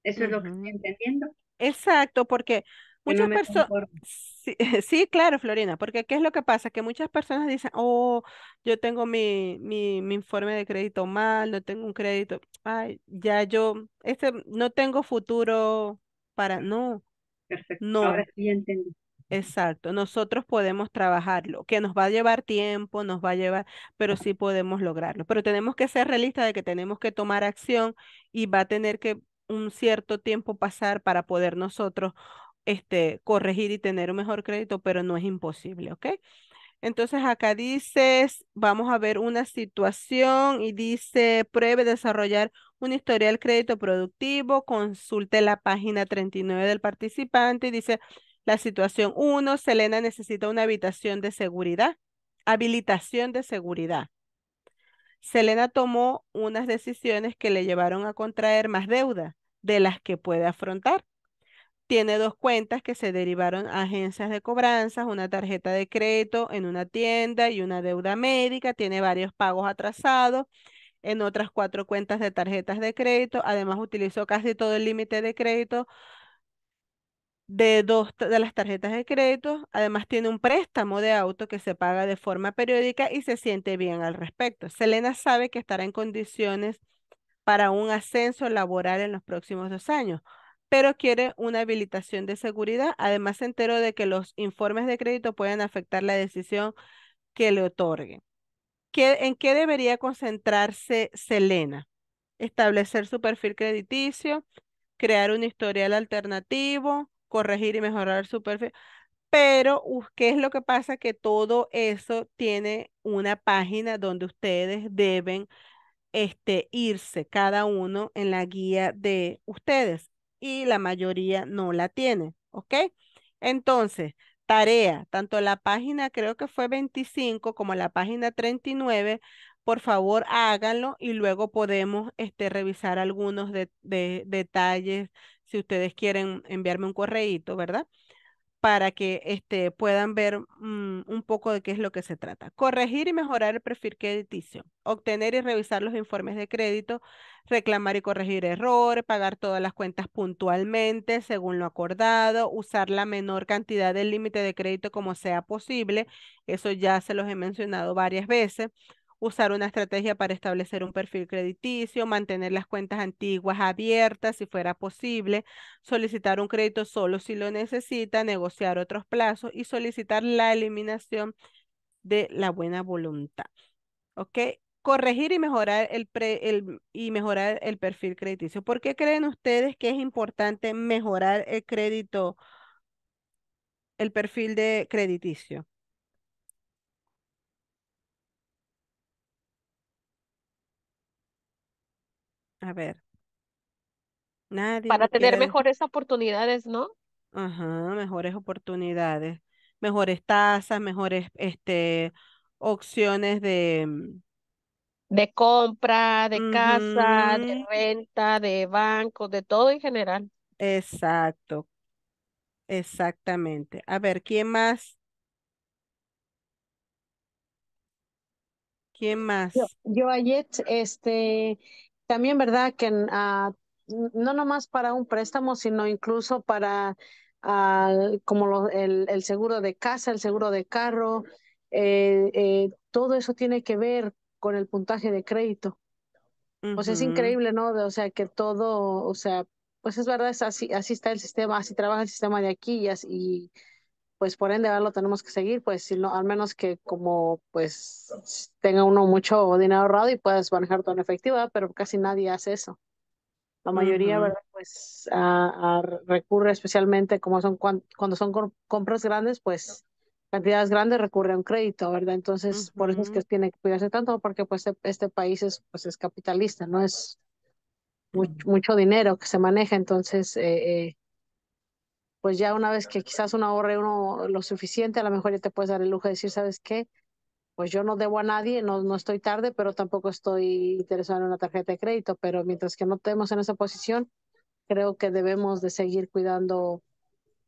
Eso es lo que estoy entendiendo. Exacto, porque Muchas personas, sí, claro, Florina, porque ¿qué es lo que pasa? Que muchas personas dicen, oh, yo tengo mi, mi, informe de crédito mal, no tengo un crédito, ay, ya yo, este, no tengo futuro para, no, Perfecto. no. Exacto, nosotros podemos trabajarlo, que nos va a llevar tiempo, nos va a llevar, pero sí podemos lograrlo. Pero tenemos que ser realistas de que tenemos que tomar acción y va a tener que un cierto tiempo pasar para poder nosotros este, corregir y tener un mejor crédito, pero no es imposible, ¿ok? Entonces acá dices, vamos a ver una situación y dice, pruebe desarrollar un historial crédito productivo, consulte la página 39 del participante y dice, la situación 1, Selena necesita una habitación de seguridad, habilitación de seguridad. Selena tomó unas decisiones que le llevaron a contraer más deuda de las que puede afrontar tiene dos cuentas que se derivaron a agencias de cobranzas, una tarjeta de crédito en una tienda y una deuda médica, tiene varios pagos atrasados en otras cuatro cuentas de tarjetas de crédito, además utilizó casi todo el límite de crédito de dos de las tarjetas de crédito, además tiene un préstamo de auto que se paga de forma periódica y se siente bien al respecto. Selena sabe que estará en condiciones para un ascenso laboral en los próximos dos años pero quiere una habilitación de seguridad. Además, se entero de que los informes de crédito pueden afectar la decisión que le otorguen. ¿En qué debería concentrarse Selena? Establecer su perfil crediticio, crear un historial alternativo, corregir y mejorar su perfil. Pero, ¿qué es lo que pasa? Que todo eso tiene una página donde ustedes deben este, irse cada uno en la guía de ustedes y la mayoría no la tiene, ¿ok? Entonces, tarea, tanto la página creo que fue 25 como la página 39, por favor háganlo y luego podemos este, revisar algunos de, de, detalles si ustedes quieren enviarme un correíto, ¿verdad? para que este, puedan ver mm, un poco de qué es lo que se trata. Corregir y mejorar el perfil crediticio, obtener y revisar los informes de crédito, reclamar y corregir errores, pagar todas las cuentas puntualmente según lo acordado, usar la menor cantidad del límite de crédito como sea posible, eso ya se los he mencionado varias veces, usar una estrategia para establecer un perfil crediticio, mantener las cuentas antiguas abiertas si fuera posible, solicitar un crédito solo si lo necesita, negociar otros plazos y solicitar la eliminación de la buena voluntad. ¿Ok? Corregir y mejorar el, y mejorar el perfil crediticio. ¿Por qué creen ustedes que es importante mejorar el crédito, el perfil de crediticio? A ver. Para tener mejores oportunidades, ¿no? Ajá, mejores oportunidades, mejores tasas, mejores este, opciones de... Mm, de compra, de casa, de renta, de banco, de todo en general. Exacto, exactamente. A ver, ¿quién más? ¿Quién más? yo ayer, este, también, ¿verdad? Que ah, no nomás para un préstamo, sino incluso para ah, como el, el, seguro de casa, el seguro de carro, eh, eh, todo eso tiene que ver con el puntaje de crédito. Pues es increíble, ¿no? O sea, que todo, o sea, pues es verdad, es así, así está el sistema, así trabaja el sistema de aquí y, así, y pues por ende lo tenemos que seguir, pues si no, al menos que como pues tenga uno mucho dinero ahorrado y puedas manejar todo en efectivo, pero casi nadie hace eso. La mayoría, ¿verdad? Pues recurre especialmente como son cuando, son compras grandes, pues cantidades grandes recurre a un crédito, ¿verdad? Entonces, por eso es que tiene que cuidarse tanto, porque pues e, este, país es, pues, es capitalista, ¿no? Es mm. mucho, dinero que se maneja, entonces eh, eh pues ya una vez que quizás uno ahorre uno lo suficiente, a lo mejor ya te puedes dar el lujo de decir, ¿sabes qué? Pues yo no debo a nadie, no, no estoy tarde, pero tampoco estoy interesado en una tarjeta de crédito, pero mientras que no estemos en esa posición, creo que debemos de seguir cuidando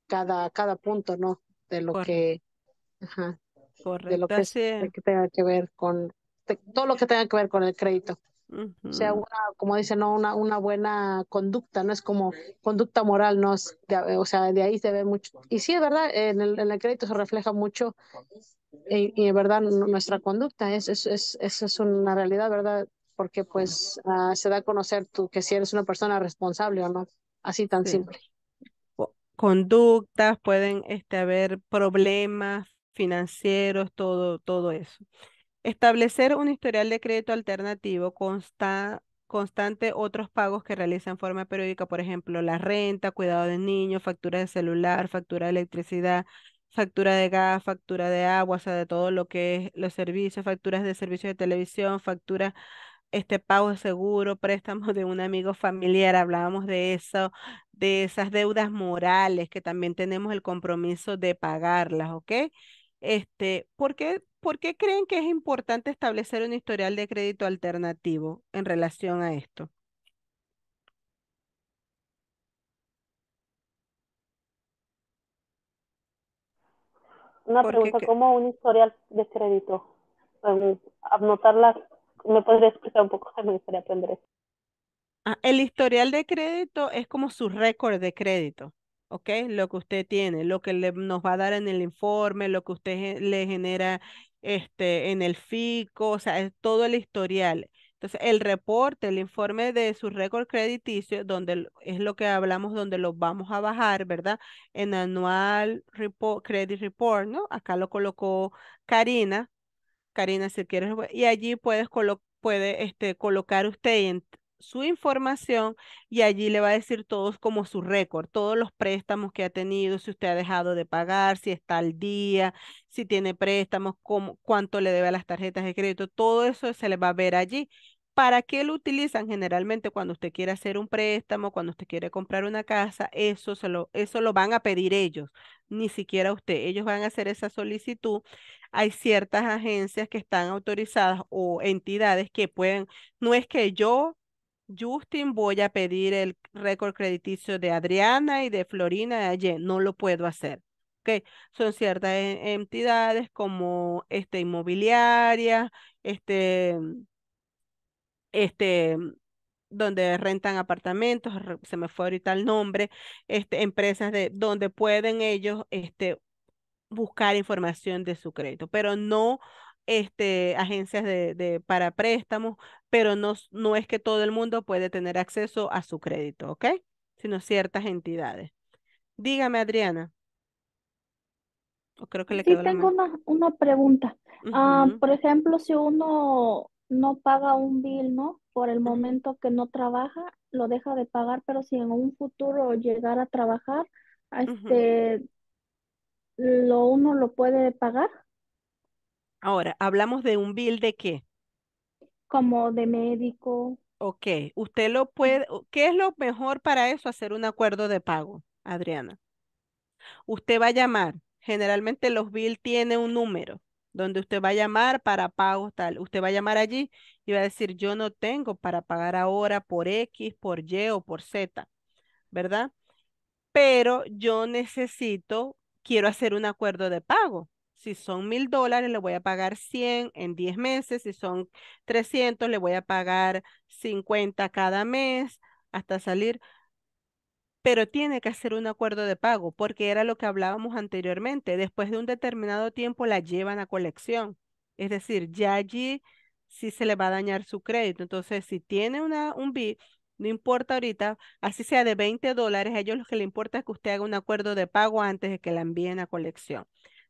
cada, cada punto, ¿no? De lo que... De lo que, tenga que ver con... todo lo que tenga que ver con el crédito. O sea, una, como dicen, ¿no? una, una buena conducta, no es como conducta moral, no o sea, de ahí se ve mucho. Y sí, es verdad, en el, en el crédito se refleja mucho, eh, y, verdad nuestra conducta, es, es, es una realidad, ¿verdad? Porque pues ah, se da a conocer tú que si eres una persona responsable o no, así tan simple. Conductas, pueden este, haber problemas financieros, todo, todo eso. Establecer un historial de crédito alternativo consta, constante otros pagos que realiza en forma periódica, por ejemplo, la renta, cuidado de niños, factura de celular, factura de electricidad, factura de gas, factura de agua, o sea, de todo lo que es los servicios, facturas de servicios de televisión, factura este pago de seguro, préstamos de un amigo familiar, hablábamos de eso, de esas deudas morales que también tenemos el compromiso de pagarlas, ¿ok? Este, ¿por qué, ¿por qué creen que es importante establecer un historial de crédito alternativo en relación a esto? Una pregunta, ¿cómo un historial de crédito? Em, anotarla, ¿me podría explicar un poco? Me gustaría aprender eso. Ah, el historial de crédito es como su récord de crédito. ¿ok? Lo que usted tiene, lo que le, nos va a dar en el informe, lo que usted le genera este, en el FICO, o sea, es todo el historial. Entonces, el reporte, el informe de su récord crediticio, donde es lo que hablamos, donde lo vamos a bajar, ¿verdad? En anual credit report, ¿no? Acá lo colocó Karina. Karina, si quieres, y allí puedes puede este, colocar usted en su información y allí le va a decir todos como su récord, todos los préstamos que ha tenido, si usted ha dejado de pagar, si está al día, si tiene préstamos, cuánto le debe a las tarjetas de crédito, todo eso se le va a ver allí. ¿Para qué lo utilizan? Generalmente cuando usted quiere hacer un préstamo, cuando usted quiere comprar una casa, eso, se eso lo van a pedir ellos, ni siquiera usted. Ellos van a hacer esa solicitud. Hay ciertas agencias que están autorizadas o entidades que pueden, no es que yo Justin, voy a pedir el récord crediticio de Adriana y de Florina de ayer. No lo puedo hacer. Okay. Son ciertas e-, entidades como este, inmobiliaria, este, mm, este, mm, donde rentan apartamentos, se me fue ahorita el nombre, este, empresas de, donde pueden ellos este, buscar información de su crédito, pero no este, agencias de, de, para préstamos, pero no, no es que todo el mundo puede tener acceso a su crédito, ¿ok? Sino ciertas entidades. Dígame, Adriana. O creo que tengo una, una pregunta. Ah, por ejemplo, si uno no paga un bill, ¿no? Por el momento que no trabaja, lo deja de pagar, pero si en un futuro llegara a trabajar, este, ¿lo uno lo puede pagar? Ahora, hablamos de un bill de qué? Como de médico. Ok, usted lo puede, ¿qué es lo mejor para eso? Hacer un acuerdo de pago, Adriana. Usted va a llamar, generalmente los bills tienen un número donde usted va a llamar para pago tal. Usted va a llamar allí y va a decir, yo no tengo para pagar ahora por X, por Y o por Z, ¿verdad? Pero yo necesito, quiero hacer un acuerdo de pago. Si son mil dólares, le voy a pagar 100 en 10 meses. Si son 300, le voy a pagar 50 cada mes hasta salir. Pero tiene que hacer un acuerdo de pago, porque era lo que hablábamos anteriormente. Después de un determinado tiempo la llevan a colección. Es decir, ya allí sí se le va a dañar su crédito. Entonces, si tiene una, un BID, no importa ahorita, así sea de 20 dólares, a ellos lo que le importa es que usted haga un acuerdo de pago antes de que la envíen a colección.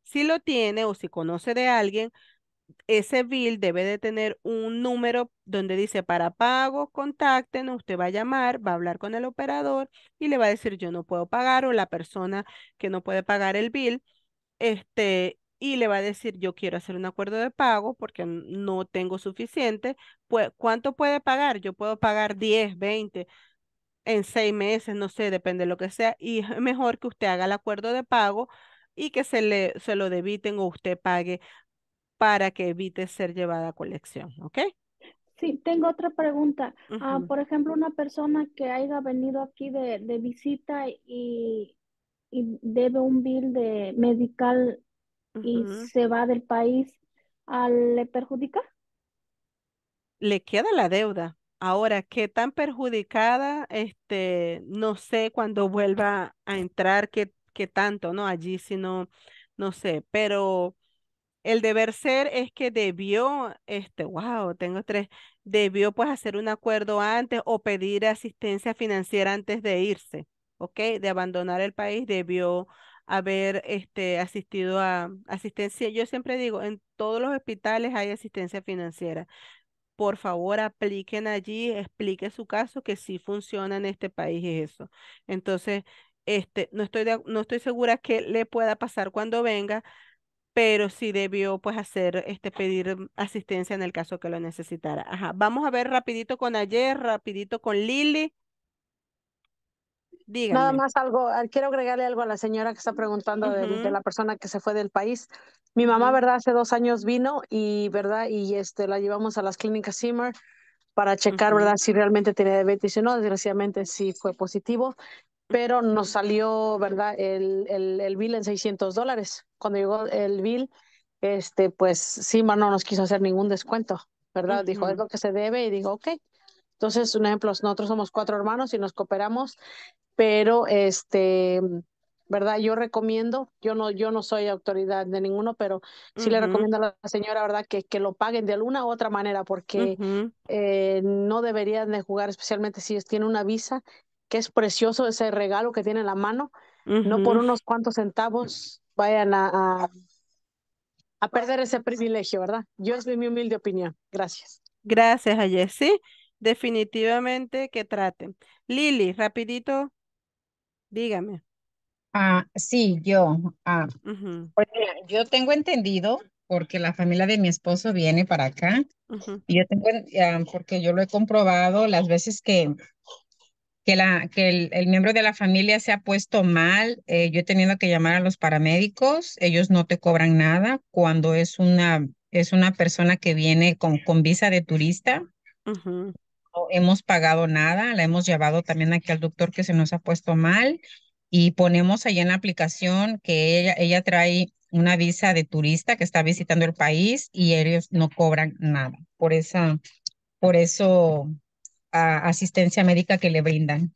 Si lo tiene o si conoce de alguien, ese bill debe de tener un número donde dice para pago, contacten, usted va a llamar, va a hablar con el operador y le va a decir yo no puedo pagar o la persona que no puede pagar el bill, este, y le va a decir yo quiero hacer un acuerdo de pago porque no tengo suficiente, pues ¿cuánto puede pagar? Yo puedo pagar 10, 20 en seis meses, no sé, depende de lo que sea, y es mejor que usted haga el acuerdo de pago y que se, le, se lo debiten o usted pague para que evite ser llevada a colección, ¿ok? Sí, tengo otra pregunta. Ah, por ejemplo, una persona que haya venido aquí de, visita y, debe un bill de medical y se va del país, ah, ¿le perjudica? Le queda la deuda. Ahora, qué tan perjudicada, este, no sé cuándo vuelva a entrar, qué que tanto, ¿no? Allí si no, no sé, pero el deber ser es que debió, este, wow, tengo tres, debió pues hacer un acuerdo antes o pedir asistencia financiera antes de irse, ¿ok? De abandonar el país, debió haber este, asistido a asistencia. Yo siempre digo, en todos los hospitales hay asistencia financiera. Por favor, apliquen allí, explique su caso, que sí funciona en este país y eso. Entonces, este, no, estoy no estoy segura que le pueda pasar cuando venga, pero sí debió pues hacer, este, pedir asistencia en el caso que lo necesitara. Ajá, vamos a ver rapidito con ayer, rapidito con Lili. diga Nada más algo, ah, quiero agregarle algo a la señora que está preguntando de, la persona que se fue del país. Mi mamá, ¿verdad? Hace dos años vino y, ¿verdad? Y este, la llevamos a las clínicas Zimmer para checar, ¿verdad? Si realmente tenía diabetes o no. Desgraciadamente sí fue positivo pero nos salió, ¿verdad? El, el, el bill en 600 dólares. Cuando llegó el bill, este, pues Simba no nos quiso hacer ningún descuento, ¿verdad? Dijo, es lo que se debe y digo, ok. Entonces, un ejemplo, nosotros somos cuatro hermanos y nos cooperamos, pero este, ¿verdad? Yo recomiendo, yo no, yo no soy autoridad de ninguno, pero sí le recomiendo a la señora, ¿verdad? Que, que lo paguen de alguna u otra manera, porque eh, no deberían de jugar, especialmente si tienen una visa que es precioso ese regalo que tiene en la mano, no por unos cuantos centavos vayan a, a, perder ese privilegio, ¿verdad? Yo es mi, humilde opinión. Gracias. Gracias a Definitivamente que traten. Lili, rapidito, dígame. Ah, sí, yo. Ah, pues yo tengo entendido porque la familia de mi esposo viene para acá. Y yo tengo, ah, porque yo lo he comprobado las veces que, que, la, que el, el, miembro de la familia se ha puesto mal, eh, yo he tenido que llamar a los paramédicos, ellos no te cobran nada cuando es una, es una persona que viene con, con visa de turista. No hemos pagado nada, la hemos llevado también aquí al doctor que se nos ha puesto mal y ponemos allá en la aplicación que ella, ella trae una visa de turista que está visitando el país y ellos no cobran nada. Por, esa, por eso asistencia médica que le brindan.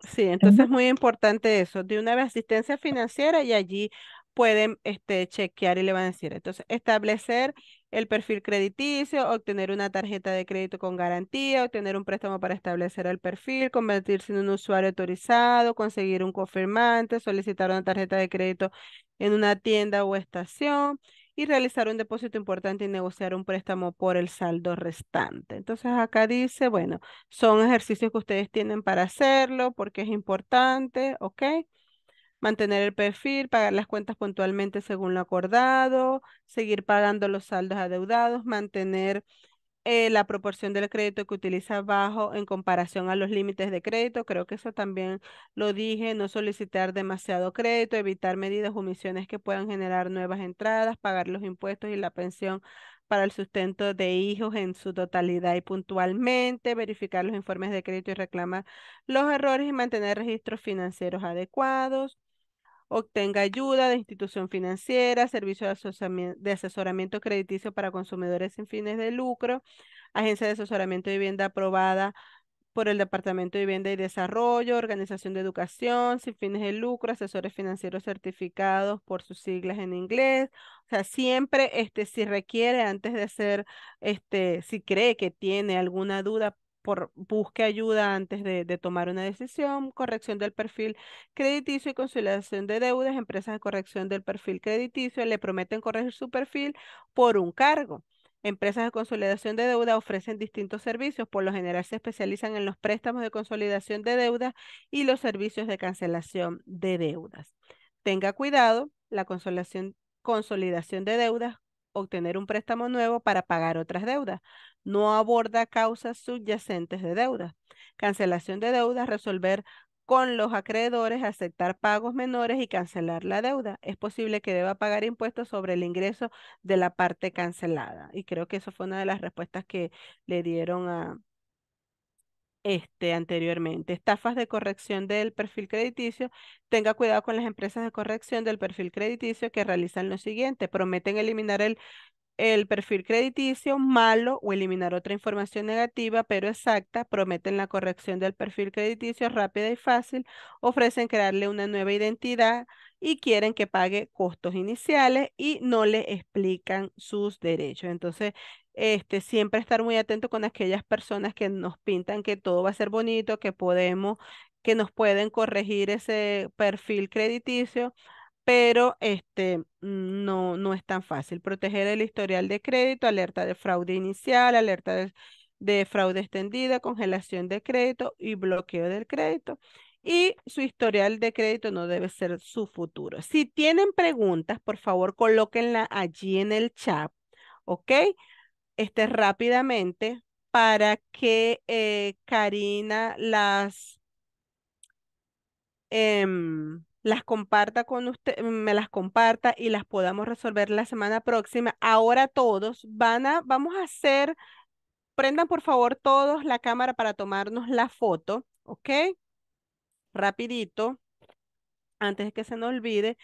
Sí, entonces es muy importante eso. De una vez asistencia financiera y allí pueden este, chequear y le van a decir. Entonces, establecer el perfil crediticio, obtener una tarjeta de crédito con garantía, obtener un préstamo para establecer el perfil, convertirse en un usuario autorizado, conseguir un confirmante, solicitar una tarjeta de crédito en una tienda o estación, y realizar un depósito importante y negociar un préstamo por el saldo restante. Entonces acá dice, bueno, son ejercicios que ustedes tienen para hacerlo porque es importante, ¿ok? Mantener el perfil, pagar las cuentas puntualmente según lo acordado, seguir pagando los saldos adeudados, mantener eh, la proporción del crédito que utiliza bajo en comparación a los límites de crédito. Creo que eso también lo dije, no solicitar demasiado crédito, evitar medidas o omisiones que puedan generar nuevas entradas, pagar los impuestos y la pensión para el sustento de hijos en su totalidad y puntualmente, verificar los informes de crédito y reclamar los errores y mantener registros financieros adecuados obtenga ayuda de institución financiera, servicio de asesoramiento crediticio para consumidores sin fines de lucro, agencia de asesoramiento de vivienda aprobada por el Departamento de Vivienda y Desarrollo, Organización de Educación, sin fines de lucro, asesores financieros certificados por sus siglas en inglés. O sea, siempre, este, si requiere, antes de hacer, este, si cree que tiene alguna duda, por busque ayuda antes de, tomar una decisión, corrección del perfil crediticio y consolidación de deudas, empresas de corrección del perfil crediticio le prometen corregir su perfil por un cargo. Empresas de consolidación de deuda ofrecen distintos servicios, por lo general se especializan en los préstamos de consolidación de deudas y los servicios de cancelación de deudas. Tenga cuidado, la consolidación de deudas obtener un préstamo nuevo para pagar otras deudas. No aborda causas subyacentes de deuda. Cancelación de deudas, resolver con los acreedores, aceptar pagos menores y cancelar la deuda. Es posible que deba pagar impuestos sobre el ingreso de la parte cancelada. Y creo que eso fue una de las respuestas que le dieron a, este, anteriormente. Estafas de corrección del perfil crediticio. Tenga cuidado con las empresas de corrección del perfil crediticio que realizan lo siguiente. Prometen eliminar el, el perfil crediticio malo o eliminar otra información negativa, pero exacta. Prometen la corrección del perfil crediticio rápida y fácil. Ofrecen crearle una nueva identidad y quieren que pague costos iniciales y no le explican sus derechos. Entonces, este, siempre estar muy atento con aquellas personas que nos pintan que todo va a ser bonito, que podemos, que nos pueden corregir ese perfil crediticio, pero este, no, no es tan fácil. Proteger el historial de crédito, alerta de fraude inicial, alerta de, fraude extendida, congelación de crédito y bloqueo del crédito. Y su historial de crédito no debe ser su futuro. Si tienen preguntas, por favor, colóquenla allí en el chat, ¿ok? este, rápidamente para que eh, Karina las, em, las comparta con usted, me las comparta y las podamos resolver la semana próxima. Ahora todos van a, vamos a hacer, prendan por favor todos la cámara para tomarnos la foto, ¿ok? Rapidito, antes de que se nos olvide.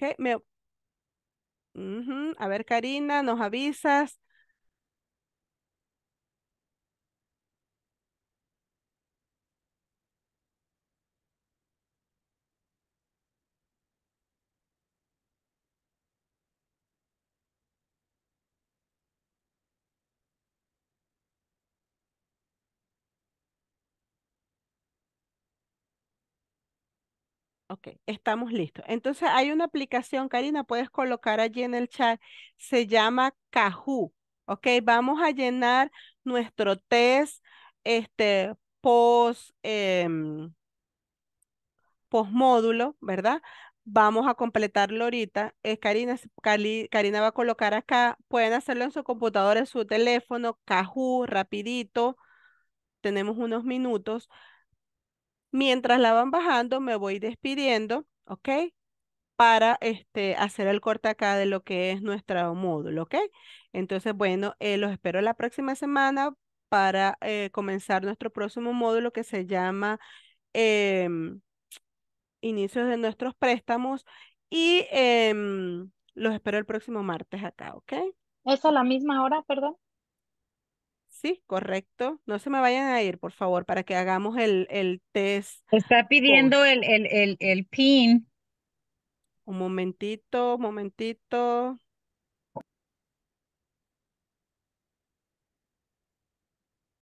Okay, me, a ver, Karina, nos avisas. Ok, estamos listos. Entonces hay una aplicación, Karina, puedes colocar allí en el chat, se llama Kahoo. Ok, vamos a llenar nuestro test, este, post, eh, em, módulo, ¿verdad? Vamos a completarlo ahorita. Eh, Karina, Karina va a colocar acá, pueden hacerlo en su computadora, en su teléfono, Kahoo, rapidito. Tenemos unos minutos. Mientras la van bajando, me voy despidiendo, ¿ok? Para este, hacer el corte acá de lo que es nuestro módulo, ¿ok? Entonces, bueno, eh, los espero la próxima semana para eh, comenzar nuestro próximo módulo que se llama em, Inicios de nuestros préstamos y em, los espero el próximo martes acá, ¿ok? ¿Es a la misma hora, perdón? Sí, correcto. No se me vayan a ir, por favor, para que hagamos el, el test. Está pidiendo el, el, el, el, PIN. Un momentito, momentito.